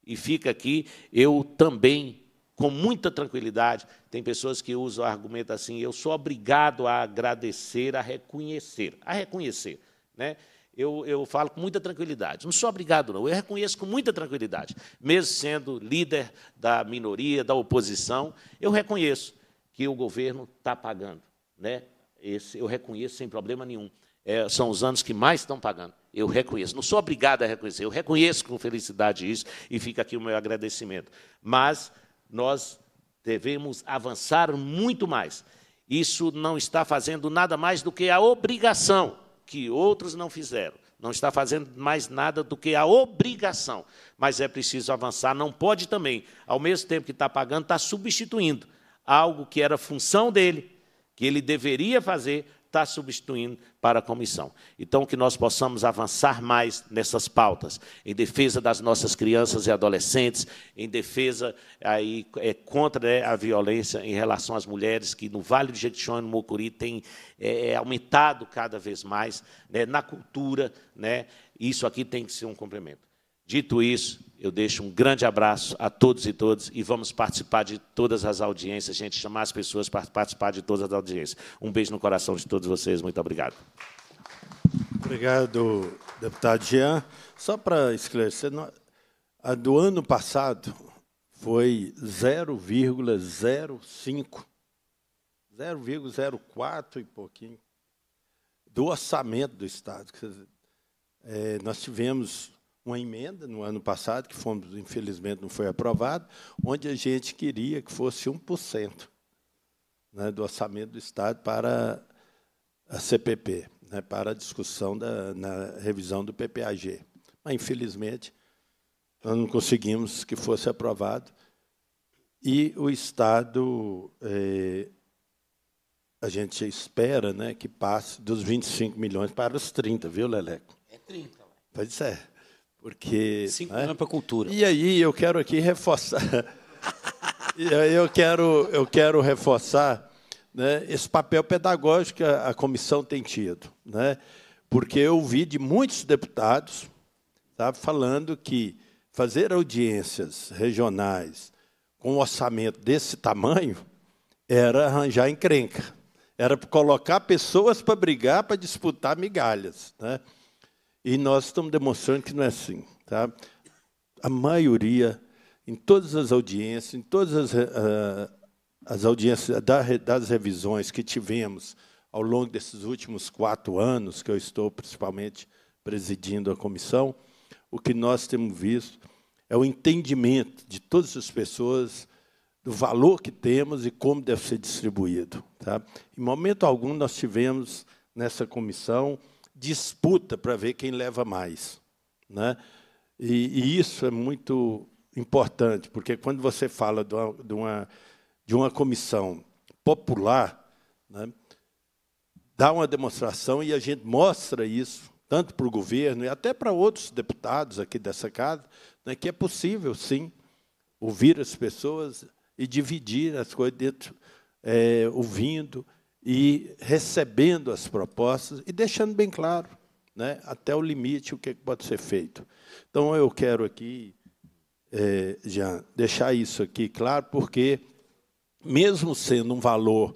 E fica aqui, eu também, com muita tranquilidade, tem pessoas que usam o argumento assim: eu sou obrigado a agradecer, a reconhecer. A reconhecer. Né? Eu, eu falo com muita tranquilidade. Não sou obrigado, não. Eu reconheço com muita tranquilidade. Mesmo sendo líder da minoria, da oposição, eu reconheço que o governo está pagando. Né? Esse, eu reconheço sem problema nenhum. É, são os anos que mais estão pagando. Eu reconheço. Não sou obrigado a reconhecer. Eu reconheço com felicidade isso e fica aqui o meu agradecimento. Mas nós Devemos avançar muito mais. Isso não está fazendo nada mais do que a obrigação que outros não fizeram. Não está fazendo mais nada do que a obrigação. Mas é preciso avançar. Não pode também, ao mesmo tempo que está pagando, está substituindo algo que era função dele, que ele deveria fazer, está substituindo para a comissão. Então, que nós possamos avançar mais nessas pautas, em defesa das nossas crianças e adolescentes, em defesa aí, é, contra né, a violência em relação às mulheres, que no Vale do Jequitinhonha, no Mocuri, tem é, é, aumentado cada vez mais, né, na cultura, né, isso aqui tem que ser um complemento. Dito isso, eu deixo um grande abraço a todos e todas e vamos participar de todas as audiências, gente, chamar as pessoas para participar de todas as audiências. Um beijo no coração de todos vocês, muito obrigado. Obrigado, deputado Jean. Só para esclarecer, a do ano passado foi 0,05, 0,04 e pouquinho do orçamento do Estado. é, nós tivemos uma emenda no ano passado, que fomos, infelizmente não foi aprovado, onde a gente queria que fosse 1% né, do orçamento do Estado para a CPP, né, para a discussão da na revisão do PPAG. Mas, infelizmente, nós não conseguimos que fosse aprovado e o Estado, eh, a gente espera né, que passe dos 25 milhões para os 30, viu, Leleco? É 30. Pois é. Porque. Cinco né? anos para cultura. E aí eu quero aqui reforçar. e aí eu quero, eu quero reforçar né, esse papel pedagógico que a, a comissão tem tido. Né? Porque eu ouvi de muitos deputados tá, falando que fazer audiências regionais com um orçamento desse tamanho era arranjar encrenca, era colocar pessoas para brigar, para disputar migalhas. Né? E nós estamos demonstrando que não é assim. Tá? A maioria, em todas as audiências, em todas as, uh, as audiências das revisões que tivemos ao longo desses últimos quatro anos, que eu estou principalmente presidindo a comissão, o que nós temos visto é o entendimento de todas as pessoas do valor que temos e como deve ser distribuído. Tá? Em momento algum, nós tivemos nessa comissão disputa para ver quem leva mais. Né? E, e, isso é muito importante, porque quando você fala de uma, de uma, de uma comissão popular, né, dá uma demonstração e a gente mostra isso, tanto para o governo e até para outros deputados aqui dessa casa, né, que é possível, sim, ouvir as pessoas e dividir as coisas dentro, é, ouvindo, e recebendo as propostas e deixando bem claro né, até o limite o que pode ser feito. Então, eu quero aqui, é, já deixar isso aqui claro, porque, mesmo sendo um valor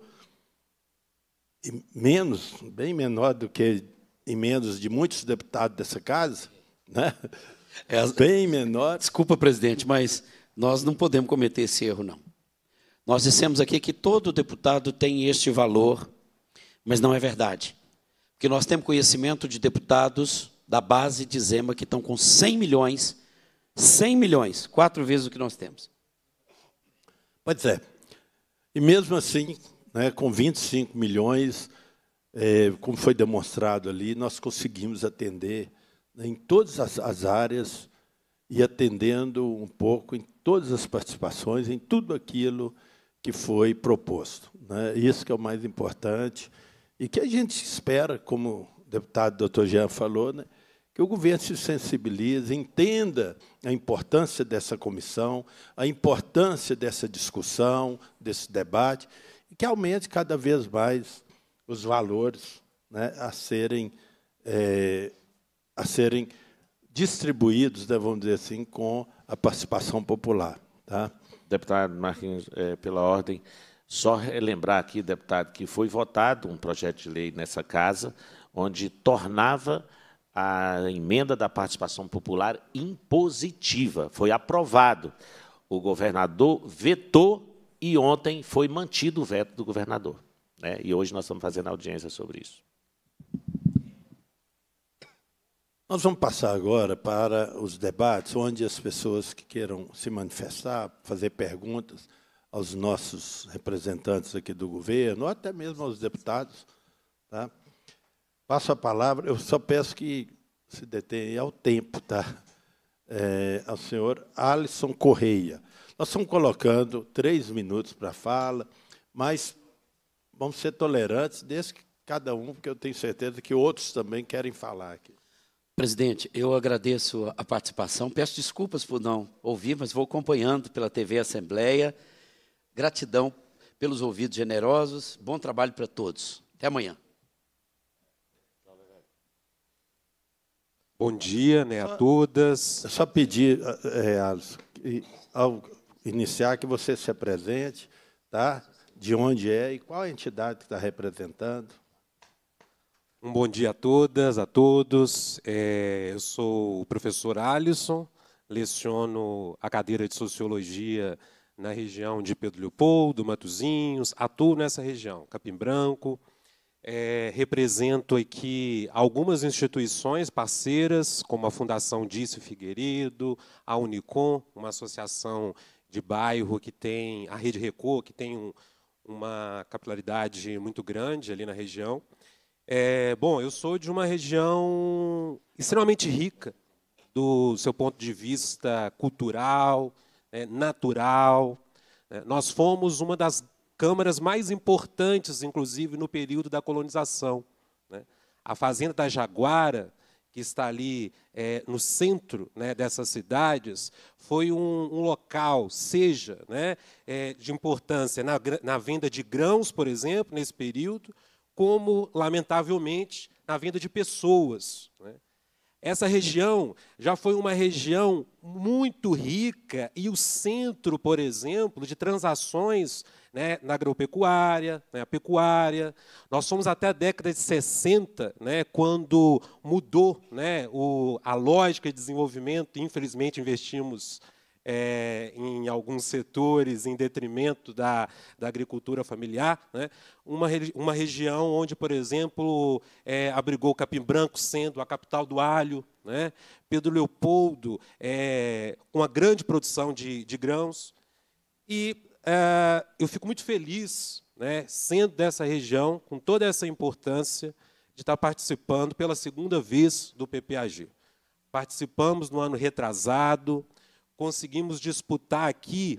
menos, bem menor do que emendas de muitos deputados dessa casa, né? é bem menor. Desculpa, presidente, mas nós não podemos cometer esse erro, não. Nós dissemos aqui que todo deputado tem este valor, mas não é verdade. Porque nós temos conhecimento de deputados da base de Zema que estão com 100 milhões, 100 milhões, quatro vezes o que nós temos. Pois é. E mesmo assim, né, com 25 milhões, é, como foi demonstrado ali, nós conseguimos atender né, em todas as, as áreas e atendendo um pouco em todas as participações, em tudo aquilo que foi proposto. Né? Isso que é o mais importante e que a gente espera, como o deputado doutor Jean falou, né, que o governo se sensibilize, entenda a importância dessa comissão, a importância dessa discussão, desse debate, e que aumente cada vez mais os valores né, a serem é, a serem distribuídos, né, vamos dizer assim, com a participação popular, tá? Deputado Marquinhos, é, pela ordem, só lembrar aqui, deputado, que foi votado um projeto de lei nessa casa onde tornava a emenda da participação popular impositiva. Foi aprovado. O governador vetou e ontem foi mantido o veto do governador. Né? E hoje nós estamos fazendo audiência sobre isso. Nós vamos passar agora para os debates, onde as pessoas que queiram se manifestar, fazer perguntas aos nossos representantes aqui do governo, ou até mesmo aos deputados. Tá? Passo a palavra, eu só peço que se detenha ao tempo, tá? É, ao senhor Alisson Correia. Nós estamos colocando três minutos para fala, mas vamos ser tolerantes, desde que cada um, porque eu tenho certeza que outros também querem falar aqui. Presidente, eu agradeço a participação. Peço desculpas por não ouvir, mas vou acompanhando pela TV Assembleia. Gratidão pelos ouvidos generosos. Bom trabalho para todos. Até amanhã. Bom dia né, a todas. É só pedir, é, ao iniciar, que você se apresente, tá? de onde é e qual a entidade que está representando. Um bom dia a todas, a todos. É, eu sou o professor Alisson, leciono a cadeira de Sociologia na região de Pedro Leopoldo, Matozinhos, atuo nessa região, Capim Branco. É, represento aqui algumas instituições parceiras, como a Fundação Disse Figueiredo, a Unicom, uma associação de bairro que tem, a Rede Recô, que tem um, uma capilaridade muito grande ali na região. É, bom, eu sou de uma região extremamente rica do seu ponto de vista cultural, é, natural. É, nós fomos uma das câmaras mais importantes, inclusive, no período da colonização. Né? A Fazenda da Jaguara, que está ali é, no centro né, dessas cidades, foi um, um local, seja né, é, de importância na, na, venda de grãos, por exemplo, nesse período, como, lamentavelmente, na venda de pessoas. Né? Essa região já foi uma região muito rica e o centro, por exemplo, de transações né, na agropecuária, na né, pecuária. Nós fomos até a década de 60, né, quando mudou né, o, a lógica de desenvolvimento, infelizmente investimos é, em alguns setores em detrimento da, da agricultura familiar. Né? Uma, uma região onde, por exemplo, é, abrigou o Capim Branco sendo a capital do alho, né? Pedro Leopoldo é, com a grande produção de, de grãos. E é, eu fico muito feliz, né, sendo dessa região, com toda essa importância, de estar participando pela segunda vez do PPAG. Participamos no ano retrasado, conseguimos disputar aqui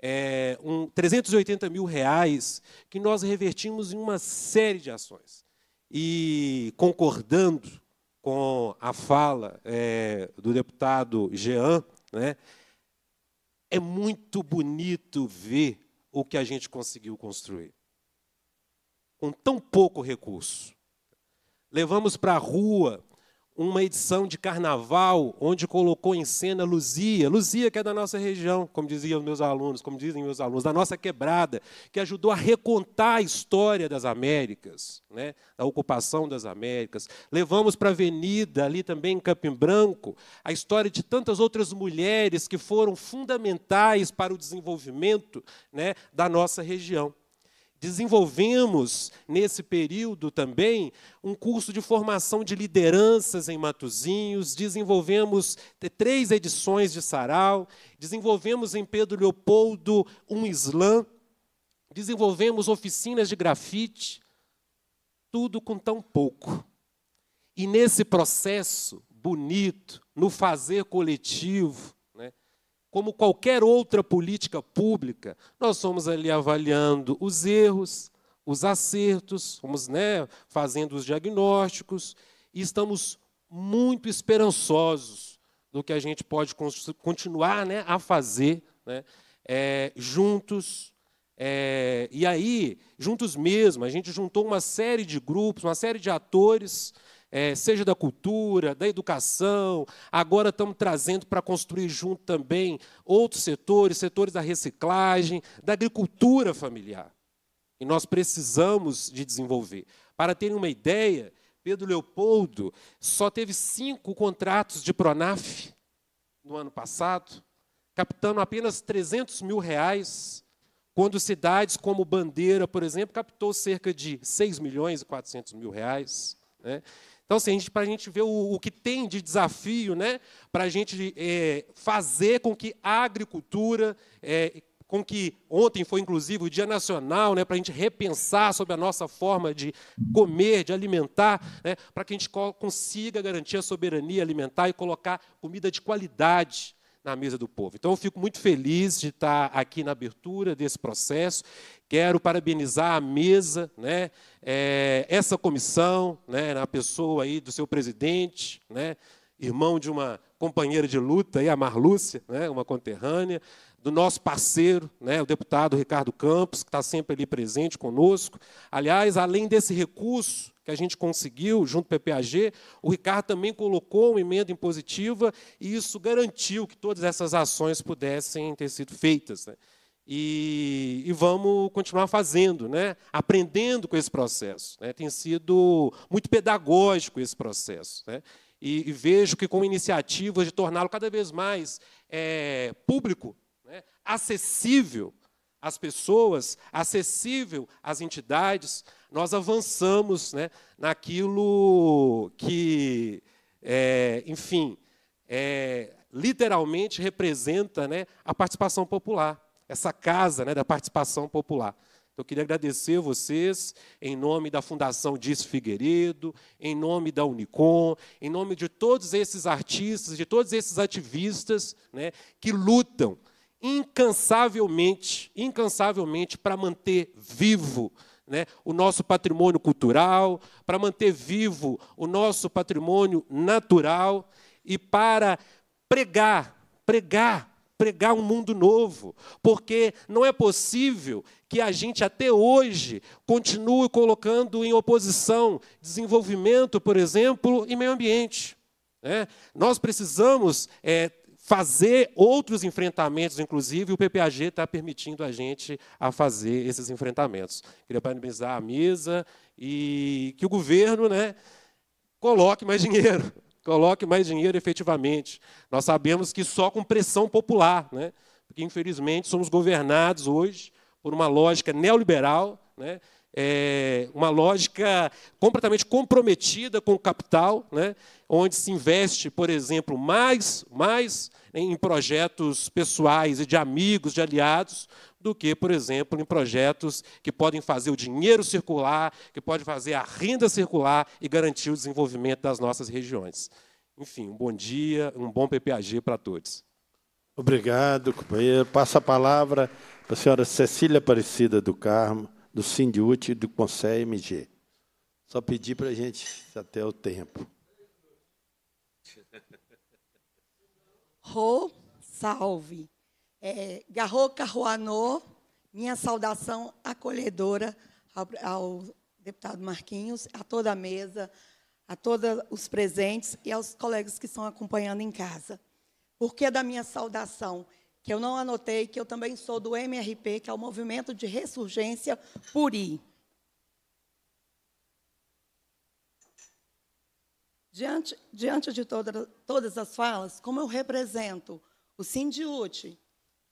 é, um, 380 mil reais que nós revertimos em uma série de ações. E concordando com a fala é, do deputado Jean, né, é muito bonito ver o que a gente conseguiu construir. Com tão pouco recurso. Levamos para a rua uma edição de carnaval onde colocou em cena Luzia, Luzia que é da nossa região, como diziam meus alunos, como dizem meus alunos, da nossa quebrada, que ajudou a recontar a história das Américas, né, da ocupação das Américas. Levamos para a avenida ali também em Campim Branco a história de tantas outras mulheres que foram fundamentais para o desenvolvimento, né, da nossa região. Desenvolvemos nesse período também um curso de formação de lideranças em Matozinhos, desenvolvemos três edições de sarau, desenvolvemos em Pedro Leopoldo um slam, desenvolvemos oficinas de grafite, tudo com tão pouco. E nesse processo bonito, no fazer coletivo, como qualquer outra política pública, nós somos ali avaliando os erros, os acertos, fomos né, fazendo os diagnósticos e estamos muito esperançosos do que a gente pode continuar né, a fazer né, é, juntos. É, e aí, juntos mesmo, a gente juntou uma série de grupos, uma série de atores é, seja da cultura, da educação. Agora estamos trazendo para construir junto também outros setores, setores da reciclagem, da agricultura familiar. E nós precisamos de desenvolver. Para terem uma ideia, Pedro Leopoldo só teve cinco contratos de Pronaf no ano passado, captando apenas 300 mil reais, quando cidades como Bandeira, por exemplo, captou cerca de 6 milhões e 400 mil reais. Né? Então, assim, para a gente ver o, o, que tem de desafio, né, para a gente é, fazer com que a agricultura, é, com que ontem foi inclusive o Dia Nacional, né, para a gente repensar sobre a nossa forma de comer, de alimentar, né, para que a gente consiga garantir a soberania alimentar e colocar comida de qualidade na mesa do povo. Então, eu fico muito feliz de estar aqui na abertura desse processo. Quero parabenizar a mesa, né, é, essa comissão, né, na pessoa aí do seu presidente, né, irmão de uma companheira de luta, aí, a Marlúcia, né, uma conterrânea, do nosso parceiro, né, o deputado Ricardo Campos, que está sempre ali presente conosco. Aliás, além desse recurso que a gente conseguiu junto ao PPAG, o Ricardo também colocou uma emenda impositiva e isso garantiu que todas essas ações pudessem ter sido feitas. Né? E, e, vamos continuar fazendo, né? aprendendo com esse processo. Né? Tem sido muito pedagógico esse processo. Né? E, e vejo que com iniciativas de torná-lo cada vez mais é, público, né? acessível, às pessoas, acessível às entidades, nós avançamos né, naquilo que, é, enfim, é, literalmente representa né, a participação popular, essa casa né, da participação popular. Então, eu queria agradecer vocês, em nome da Fundação Dias Figueiredo, em nome da Unicom, em nome de todos esses artistas, de todos esses ativistas né, que lutam incansavelmente, incansavelmente para manter vivo né, o nosso patrimônio cultural, para manter vivo o nosso patrimônio natural e para pregar, pregar, pregar um mundo novo, porque não é possível que a gente até hoje continue colocando em oposição desenvolvimento, por exemplo, e meio ambiente. Né? Nós precisamos é, fazer outros enfrentamentos, inclusive o PPAG está permitindo a gente a fazer esses enfrentamentos. Queria parabenizar a mesa e que o governo né, coloque mais dinheiro, coloque mais dinheiro efetivamente. Nós sabemos que só com pressão popular, né, porque infelizmente somos governados hoje por uma lógica neoliberal, né, é, uma lógica completamente comprometida com o capital, né, onde se investe, por exemplo, mais, mais em projetos pessoais e de amigos, de aliados, do que, por exemplo, em projetos que podem fazer o dinheiro circular, que podem fazer a renda circular e garantir o desenvolvimento das nossas regiões. Enfim, um bom dia, um bom PPAG para todos. Obrigado, companheiro. Passa a palavra para a senhora Cecília Aparecida do Carmo, do Sindiúte e do Conselho MG. Só pedir para a gente até o tempo. Rô, salve. É, Garro minha saudação acolhedora ao, ao deputado Marquinhos, a toda a mesa, a todos os presentes e aos colegas que estão acompanhando em casa. Por que da minha saudação? Que eu não anotei que eu também sou do MRP, que é o Movimento de Ressurgência Puri. Diante, diante de toda, todas as falas, como eu represento o Sindiúte,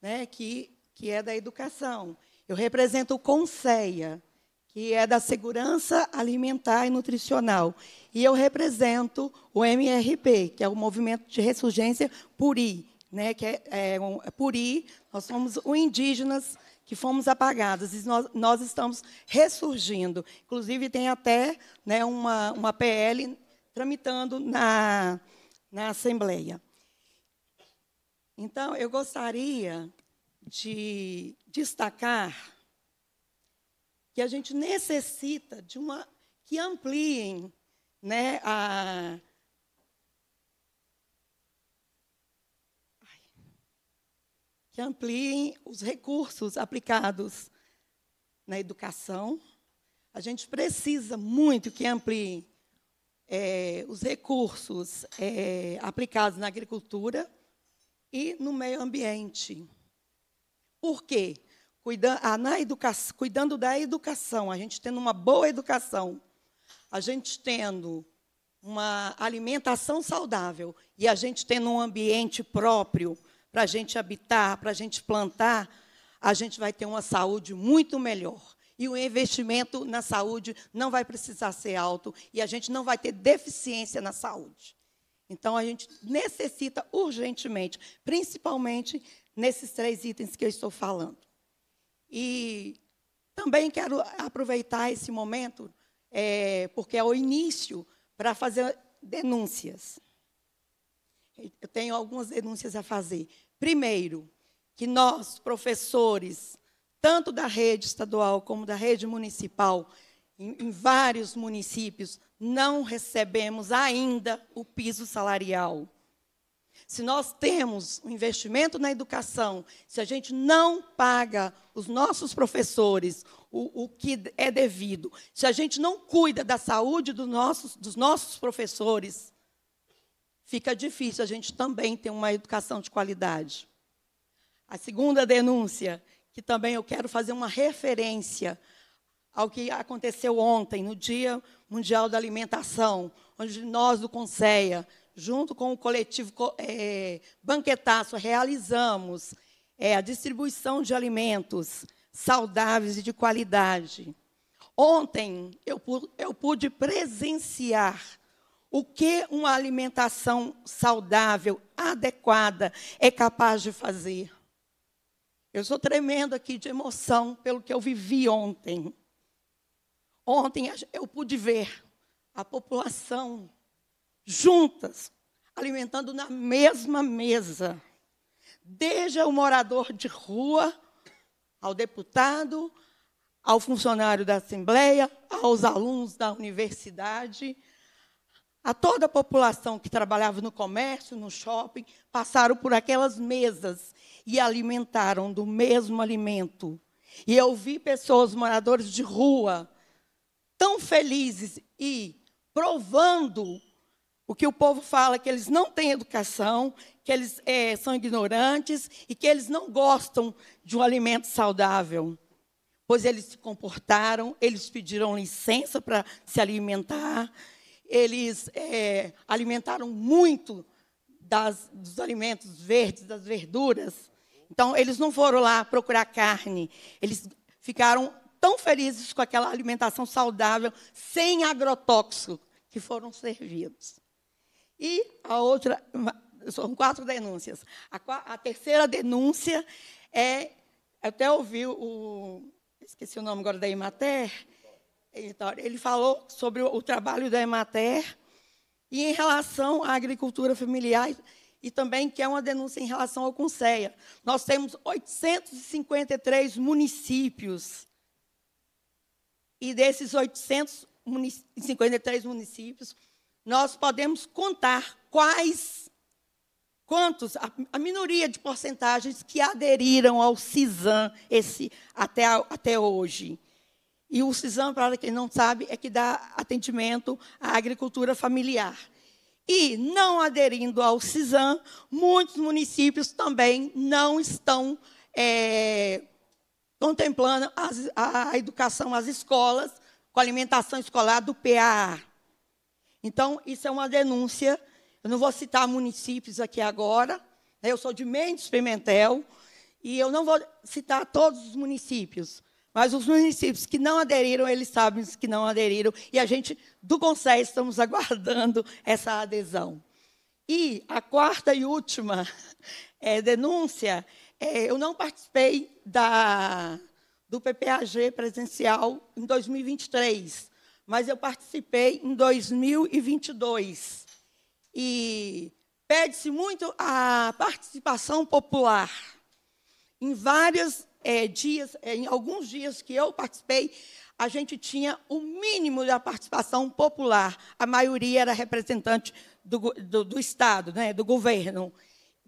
né, que, que é da educação, eu represento o Conceia, que é da segurança alimentar e nutricional, e eu represento o MRP, que é o Movimento de Ressurgência Puri, né, que é, é, um, é Puri, nós somos os indígenas que fomos apagados, e nós, nós estamos ressurgindo. Inclusive, tem até né, uma, uma PL tramitando na, na Assembleia. Então, eu gostaria de destacar que a gente necessita de uma que ampliem né, a, que ampliem os recursos aplicados na educação. A gente precisa muito que ampliem é, os recursos é, aplicados na agricultura e no meio ambiente. Por quê? Cuidando, ah, na educação, cuidando da educação, a gente tendo uma boa educação, a gente tendo uma alimentação saudável e a gente tendo um ambiente próprio para a gente habitar, para a gente plantar, a gente vai ter uma saúde muito melhor. E o investimento na saúde não vai precisar ser alto e a gente não vai ter deficiência na saúde. Então, a gente necessita urgentemente, principalmente nesses três itens que eu estou falando. E também quero aproveitar esse momento, é, porque é o início, para fazer denúncias. Eu tenho algumas denúncias a fazer. Primeiro, que nós, professores, tanto da rede estadual como da rede municipal, em, em vários municípios, não recebemos ainda o piso salarial. Se nós temos um investimento na educação, se a gente não paga os nossos professores o, o que é devido, se a gente não cuida da saúde nossos, dos nossos professores, fica difícil a gente também ter uma educação de qualidade. A segunda denúncia que também eu quero fazer uma referência ao que aconteceu ontem, no Dia Mundial da Alimentação, onde nós do Conceia, junto com o coletivo é, Banquetaço, realizamos é, a distribuição de alimentos saudáveis e de qualidade. Ontem eu, eu pude presenciar o que uma alimentação saudável, adequada, é capaz de fazer. Eu estou tremendo aqui de emoção pelo que eu vivi ontem. Ontem eu pude ver a população juntas, alimentando na mesma mesa. Desde o morador de rua, ao deputado, ao funcionário da Assembleia, aos alunos da universidade, a toda a população que trabalhava no comércio, no shopping, passaram por aquelas mesas e alimentaram do mesmo alimento. E eu vi pessoas, moradores de rua, tão felizes e provando o que o povo fala, que eles não têm educação, que eles é, são ignorantes e que eles não gostam de um alimento saudável. Pois eles se comportaram, eles pediram licença para se alimentar, eles é, alimentaram muito das, dos alimentos verdes, das verduras. Então, eles não foram lá procurar carne. Eles ficaram tão felizes com aquela alimentação saudável, sem agrotóxico, que foram servidos. E a outra, são quatro denúncias. A, a terceira denúncia é, até ouvi o, esqueci o nome agora da Imater, Tá, ele falou sobre o trabalho da Emater e em relação à agricultura familiar e também que é uma denúncia em relação ao Conceia. Nós temos 853 municípios e desses 853 municípios, nós podemos contar quais, quantos, a, a minoria de porcentagens que aderiram ao CISAM esse, até, até hoje. E o CISAM, para quem não sabe, é que dá atendimento à agricultura familiar. E, não aderindo ao CISAM, muitos municípios também não estão é, contemplando as, a educação às escolas com alimentação escolar do PAA. Então, isso é uma denúncia. Eu não vou citar municípios aqui agora. Né? Eu sou de Mendes Pimentel, e eu não vou citar todos os municípios, mas os municípios que não aderiram, eles sabem que não aderiram. E a gente, do Conselho, estamos aguardando essa adesão. E a quarta e última é, denúncia, é, eu não participei da, do PPAG presencial em 2023, mas eu participei em 2022. E pede-se muito a participação popular em várias é, dias, é, em alguns dias que eu participei, a gente tinha o mínimo da participação popular. A maioria era representante do, do, do Estado, né, do governo.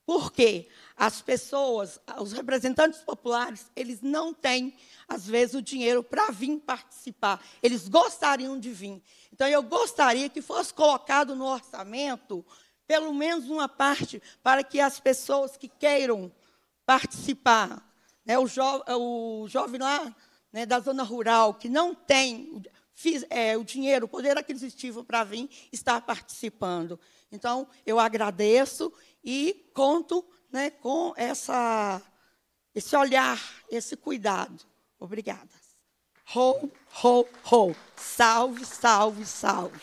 Por quê? As pessoas, os representantes populares, eles não têm, às vezes, o dinheiro para vir participar. Eles gostariam de vir. Então, eu gostaria que fosse colocado no orçamento pelo menos uma parte para que as pessoas que queiram participar né, o, jo, é o jovem lá né, da zona rural, que não tem fiz, é, o dinheiro, o poder aquisitivo para vir, está participando. Então, eu agradeço e conto né, com essa, esse olhar, esse cuidado. Obrigada. Rou, rou, rou. Salve, salve, salve.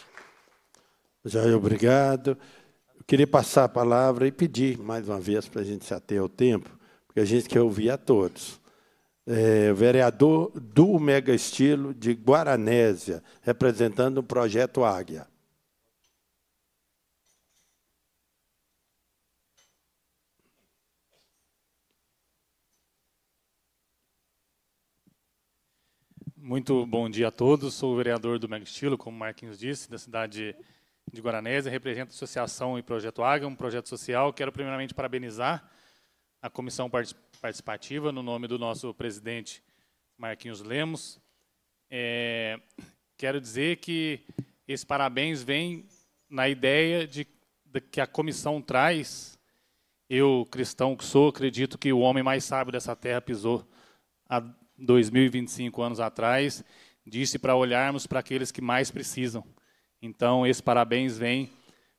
Jair, é, obrigado. Eu queria passar a palavra e pedir mais uma vez para a gente se ater ao tempo porque a gente quer ouvir a todos. É, vereador do Mega Estilo de Guaranésia, representando o projeto Águia. Muito bom dia a todos. Sou o vereador do Mega Estilo, como o Marquinhos disse, da cidade de Guaranésia. Represento a associação e projeto Águia, um projeto social. Quero primeiramente parabenizar a comissão participativa, no nome do nosso presidente Marquinhos Lemos. É, quero dizer que esse parabéns vem na ideia de, de, que a comissão traz. Eu, cristão que sou, acredito que o homem mais sábio dessa terra pisou há 2025 anos atrás, disse para olharmos para aqueles que mais precisam. Então, esse parabéns vem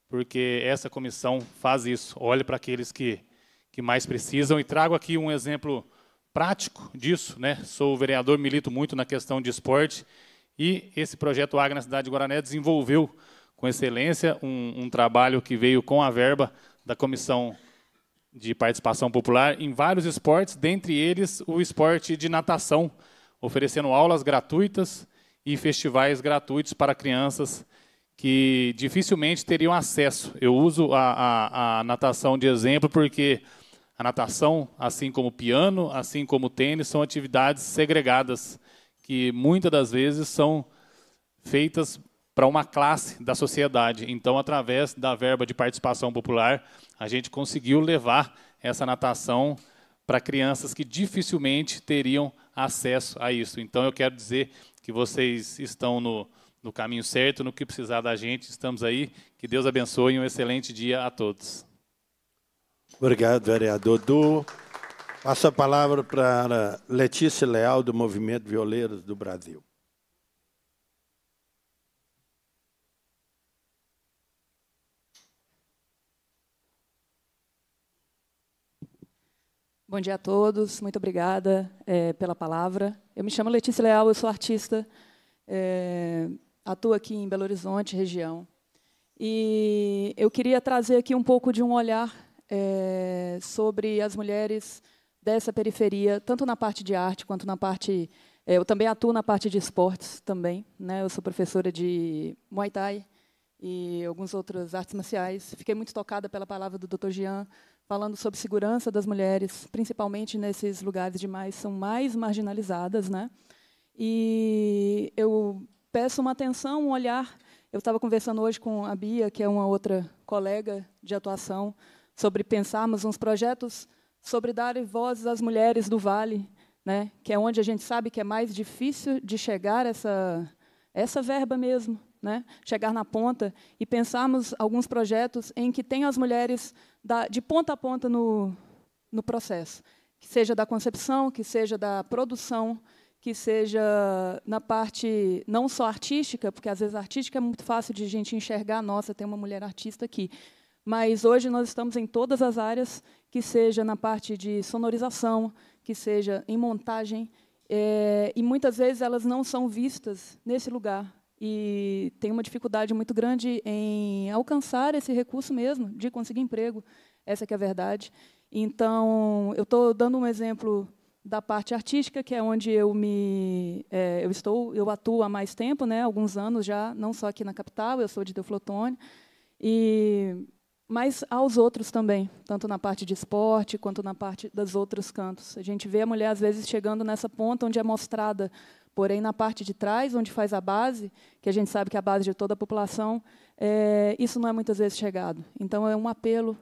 porque essa comissão faz isso, olha para aqueles que que mais precisam. E trago aqui um exemplo prático disso. Né? Sou vereador, milito muito na questão de esporte. E esse projeto Agra na cidade de Guarané desenvolveu com excelência um, um trabalho que veio com a verba da Comissão de Participação Popular em vários esportes, dentre eles o esporte de natação, oferecendo aulas gratuitas e festivais gratuitos para crianças que dificilmente teriam acesso. Eu uso a, a, a natação de exemplo porque a natação, assim como o piano, assim como o tênis, são atividades segregadas que muitas das vezes são feitas para uma classe da sociedade. Então, através da verba de participação popular, a gente conseguiu levar essa natação para crianças que dificilmente teriam acesso a isso. Então, eu quero dizer que vocês estão no, no caminho certo, no que precisar da gente, estamos aí. Que Deus abençoe e um excelente dia a todos. Obrigado, vereador Du. Passa a palavra para Letícia Leal, do Movimento Violeiros do Brasil. Bom dia a todos, muito obrigada é, pela palavra. Eu me chamo Letícia Leal, eu sou artista, é, atuo aqui em Belo Horizonte, região. E eu queria trazer aqui um pouco de um olhar é, sobre as mulheres dessa periferia, tanto na parte de arte quanto na parte. É, eu também atuo na parte de esportes também, né? Eu sou professora de Muay Thai e algumas outras artes marciais. Fiquei muito tocada pela palavra do Dr. Jean falando sobre segurança das mulheres, principalmente nesses lugares de mais são mais marginalizadas, né? E eu peço uma atenção, um olhar. Eu estava conversando hoje com a Bia, que é uma outra colega de atuação, sobre pensarmos uns projetos sobre dar voz às mulheres do Vale, né? que é onde a gente sabe que é mais difícil de chegar essa, essa verba mesmo, né? chegar na ponta, e pensarmos alguns projetos em que tenham as mulheres da, de ponta a ponta no, no processo, que seja da concepção, que seja da produção, que seja na parte não só artística, porque às vezes artística é muito fácil de a gente enxergar, nossa, tem uma mulher artista aqui, mas hoje nós estamos em todas as áreas, que seja na parte de sonorização, que seja em montagem, é, e muitas vezes elas não são vistas nesse lugar. E tem uma dificuldade muito grande em alcançar esse recurso mesmo, de conseguir emprego. Essa é a verdade. Então, eu estou dando um exemplo da parte artística, que é onde eu me é, eu estou, eu atuo há mais tempo, né, alguns anos já, não só aqui na capital, eu sou de Teoflotone. E mas aos outros também, tanto na parte de esporte quanto na parte dos outros cantos. A gente vê a mulher, às vezes, chegando nessa ponta onde é mostrada, porém, na parte de trás, onde faz a base, que a gente sabe que é a base de toda a população, é, isso não é muitas vezes chegado. Então, é um apelo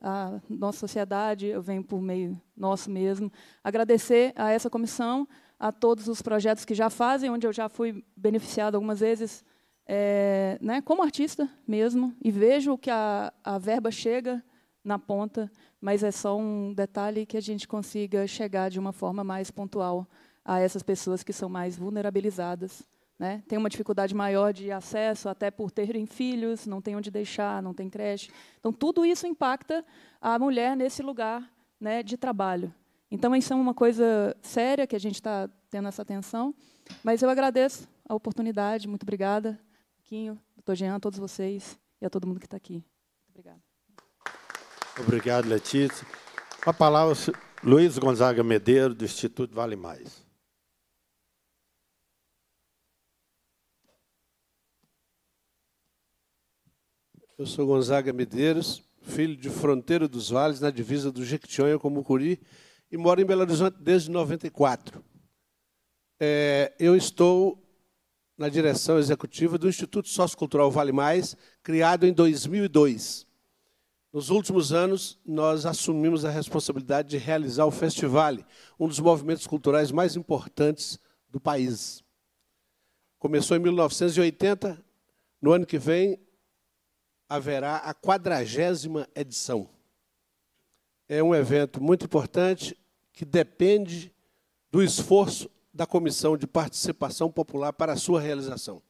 à nossa sociedade, eu venho por meio nosso mesmo, agradecer a essa comissão, a todos os projetos que já fazem, onde eu já fui beneficiado algumas vezes, é, né, como artista mesmo, e vejo que a, a verba chega na ponta, mas é só um detalhe que a gente consiga chegar de uma forma mais pontual a essas pessoas que são mais vulnerabilizadas. Né? Tem uma dificuldade maior de acesso, até por terem filhos, não tem onde deixar, não tem creche. Então, tudo isso impacta a mulher nesse lugar né, de trabalho. Então, isso é uma coisa séria que a gente está tendo essa atenção. Mas eu agradeço a oportunidade, muito obrigada. Marquinho, doutor Jean, a todos vocês e a todo mundo que está aqui. Muito obrigado. Obrigado, Letícia. A palavra Luiz Gonzaga Medeiro, do Instituto Vale Mais. Eu sou Gonzaga Medeiros, filho de Fronteira dos Vales, na divisa do Jequitinhonha com Mucuri, e moro em Belo Horizonte desde 94. É, eu estou na direção executiva do Instituto Sociocultural Vale Mais, criado em 2002. Nos últimos anos, nós assumimos a responsabilidade de realizar o Festival, um dos movimentos culturais mais importantes do país. Começou em 1980, no ano que vem haverá a quadragésima edição. É um evento muito importante que depende do esforço da Comissão de Participação Popular para a sua realização.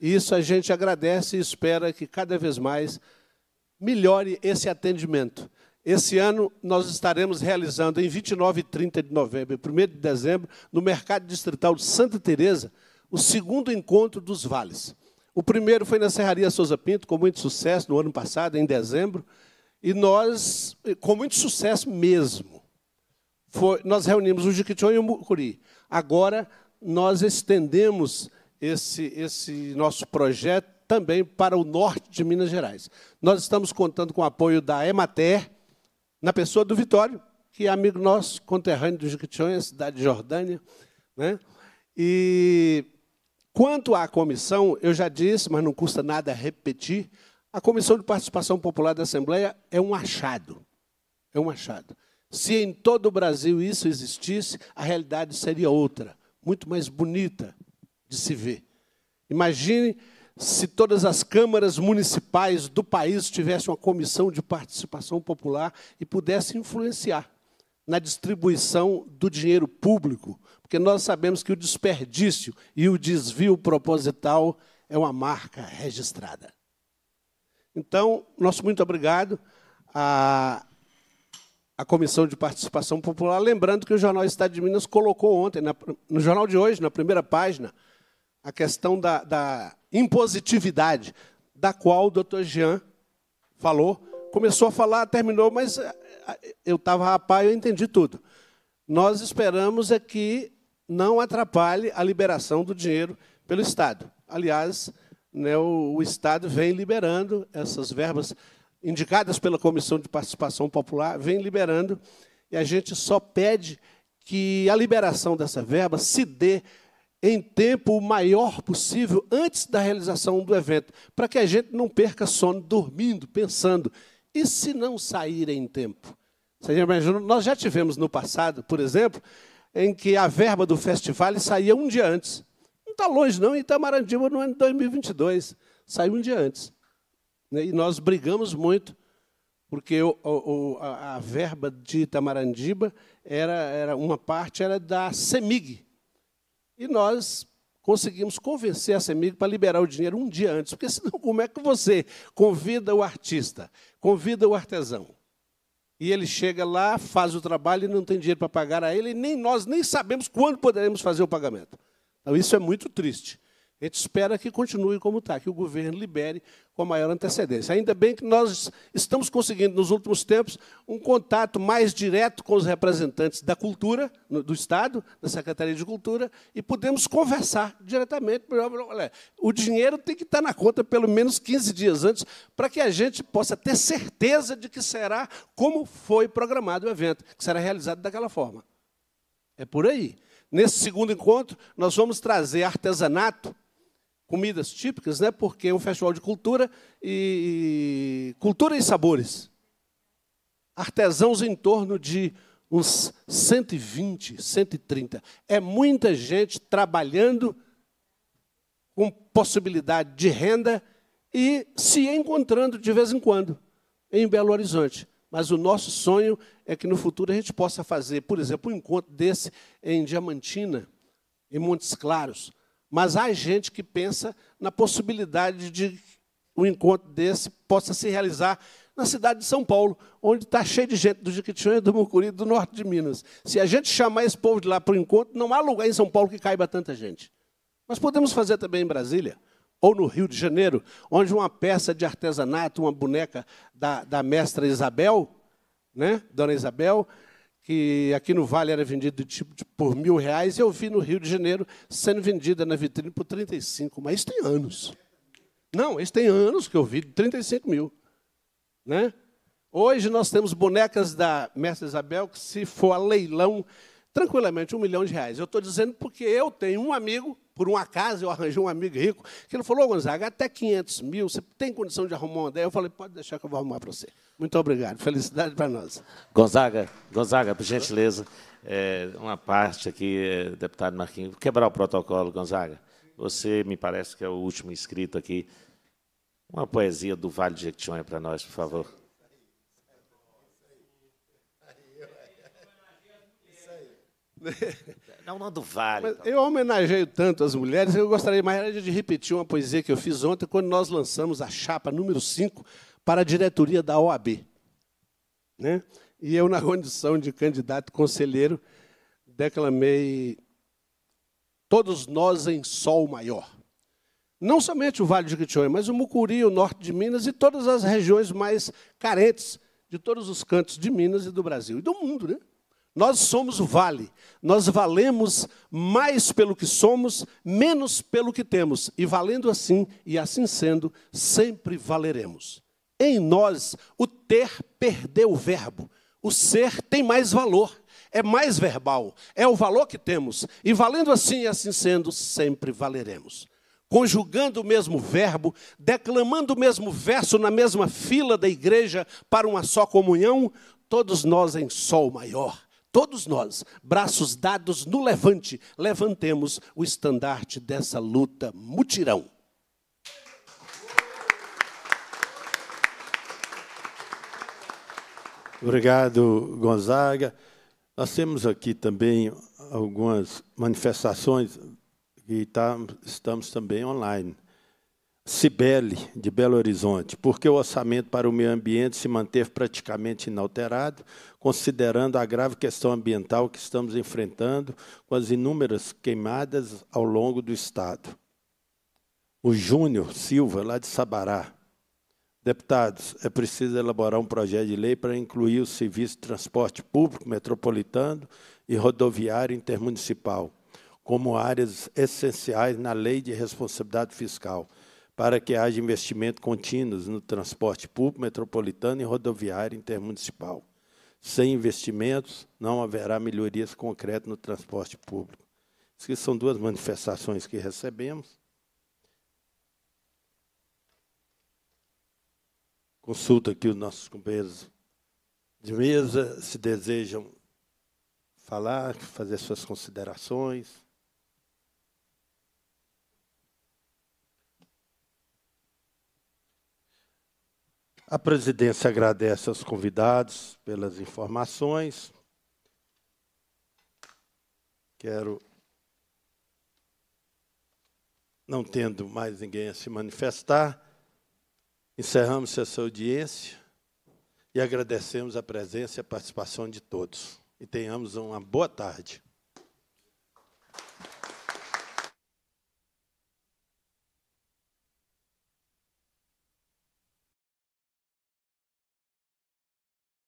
Isso a gente agradece e espera que cada vez mais melhore esse atendimento. Esse ano nós estaremos realizando em 29 e 30 de novembro e 1 de dezembro, no Mercado Distrital de Santa Teresa, o segundo encontro dos vales. O primeiro foi na Serraria Souza Pinto, com muito sucesso, no ano passado, em dezembro, e nós, com muito sucesso mesmo, foi, nós reunimos o Jequitinhonha e o Mucuri. Agora, nós estendemos esse, esse nosso projeto também para o norte de Minas Gerais. Nós estamos contando com o apoio da Emater, na pessoa do Vitório, que é amigo nosso, conterrâneo do Jiquitinhonha, cidade de Jordânia. Né? E quanto à comissão, eu já disse, mas não custa nada repetir, a Comissão de Participação Popular da Assembleia é um achado. É um achado. Se em todo o Brasil isso existisse, a realidade seria outra, muito mais bonita de se ver. Imagine se todas as câmaras municipais do país tivessem uma comissão de participação popular e pudessem influenciar na distribuição do dinheiro público, porque nós sabemos que o desperdício e o desvio proposital é uma marca registrada. Então, nosso muito obrigado. A a Comissão de Participação Popular, lembrando que o Jornal Estado de Minas colocou ontem, no jornal de hoje, na primeira página, a questão da, da impositividade, da qual o doutor Jean falou, começou a falar, terminou, mas eh, eh, eu estava rapaz, eu entendi tudo. Nós esperamos é que não atrapalhe a liberação do dinheiro pelo Estado. Aliás, né, o, o Estado vem liberando essas verbas indicadas pela Comissão de Participação Popular, vem liberando, e a gente só pede que a liberação dessa verba se dê em tempo o maior possível antes da realização do evento, para que a gente não perca sono dormindo, pensando. E se não sair em tempo? Você imagina, nós já tivemos no passado, por exemplo, em que a verba do festival saía um dia antes. Não está longe, não, em Itamarandiba, no ano de 2022. Saiu um dia antes. Né? E nós brigamos muito, porque o, o, a, a, verba de Itamarandiba era, era uma parte era da CEMIG. E nós conseguimos convencer a CEMIG para liberar o dinheiro um dia antes, porque senão como é que você convida o artista, convida o artesão? E ele chega lá, faz o trabalho e não tem dinheiro para pagar a ele, e nem nós nem sabemos quando poderemos fazer o pagamento. Então, isso é muito triste. A gente espera que continue como está, que o governo libere com a maior antecedência. Ainda bem que nós estamos conseguindo, nos últimos tempos, um contato mais direto com os representantes da cultura, do Estado, da Secretaria de Cultura, e podemos conversar diretamente. Olha, o dinheiro tem que estar na conta pelo menos 15 dias antes, para que a gente possa ter certeza de que será como foi programado o evento, que será realizado daquela forma. É por aí. Nesse segundo encontro, nós vamos trazer artesanato comidas típicas, né? Porque é um festival de cultura e cultura e sabores. Artesãos em torno de uns 120, 130. É muita gente trabalhando com possibilidade de renda e se encontrando de vez em quando em Belo Horizonte. Mas o nosso sonho é que no futuro a gente possa fazer, por exemplo, um encontro desse em Diamantina, em Montes Claros, mas há gente que pensa na possibilidade de um encontro desse possa se realizar na cidade de São Paulo, onde está cheio de gente do Jiquitinhonha, do Mucuri, do norte de Minas. Se a gente chamar esse povo de lá para o encontro, não há lugar em São Paulo que caiba tanta gente. Mas podemos fazer também em Brasília, ou no Rio de Janeiro, onde uma peça de artesanato, uma boneca da, da mestra Isabel, né, Dona Isabel, que aqui no Vale era vendida tipo, por mil reais, eu vi no Rio de Janeiro sendo vendida na vitrine por 35, mas isso tem anos. Não, isso tem anos que eu vi, 35 mil. Né? Hoje nós temos bonecas da Mestre Isabel que, se for a leilão, tranquilamente um milhão de reais. Eu estou dizendo porque eu tenho um amigo, por um acaso eu arranjei um amigo rico, que ele falou, Gonzaga, até 500 mil, você tem condição de arrumar uma ideia? Eu falei, pode deixar que eu vou arrumar para você. Muito obrigado. Felicidade para nós. Gonzaga, Gonzaga, por gentileza, é, uma parte aqui, é, deputado Marquinhos. Vou quebrar o protocolo, Gonzaga. Você, me parece que é o último inscrito aqui. Uma poesia do Vale de Jequitinhonha para nós, por favor. Não, não do Vale. Então. Eu homenageio tanto as mulheres, eu gostaria mais de repetir uma poesia que eu fiz ontem, quando nós lançamos a chapa número 5 para a diretoria da OAB. Né? E eu, na condição de candidato conselheiro, declamei Todos nós em sol maior. Não somente o Vale de Quitionha, mas o Mucuri, o norte de Minas e todas as regiões mais carentes de todos os cantos de Minas e do Brasil e do mundo. Né? Nós somos o vale. Nós valemos mais pelo que somos, menos pelo que temos. E valendo assim, e assim sendo, sempre valeremos. Em nós, o ter perdeu o verbo. O ser tem mais valor, é mais verbal, é o valor que temos. E valendo assim e assim sendo, sempre valeremos. Conjugando o mesmo verbo, declamando o mesmo verso na mesma fila da igreja para uma só comunhão, todos nós em sol maior, todos nós, braços dados no levante, levantemos o estandarte dessa luta mutirão. Obrigado, Gonzaga. Nós temos aqui também algumas manifestações que tá, estamos também online. Cibele, de Belo Horizonte, Por que o orçamento para o meio ambiente se manteve praticamente inalterado, considerando a grave questão ambiental que estamos enfrentando com as inúmeras queimadas ao longo do Estado. O Júnior Silva, lá de Sabará, Deputados, é preciso elaborar um projeto de lei para incluir o serviço de transporte público metropolitano e rodoviário intermunicipal como áreas essenciais na lei de responsabilidade fiscal, para que haja investimento contínuo no transporte público metropolitano e rodoviário intermunicipal. Sem investimentos, não haverá melhorias concretas no transporte público. Essas são duas manifestações que recebemos. Consulta aqui os nossos companheiros de mesa, se desejam falar, fazer suas considerações. A presidência agradece aos convidados pelas informações. Quero, não tendo mais ninguém a se manifestar, Encerramos essa audiência e agradecemos a presença e a participação de todos. E tenhamos uma boa tarde.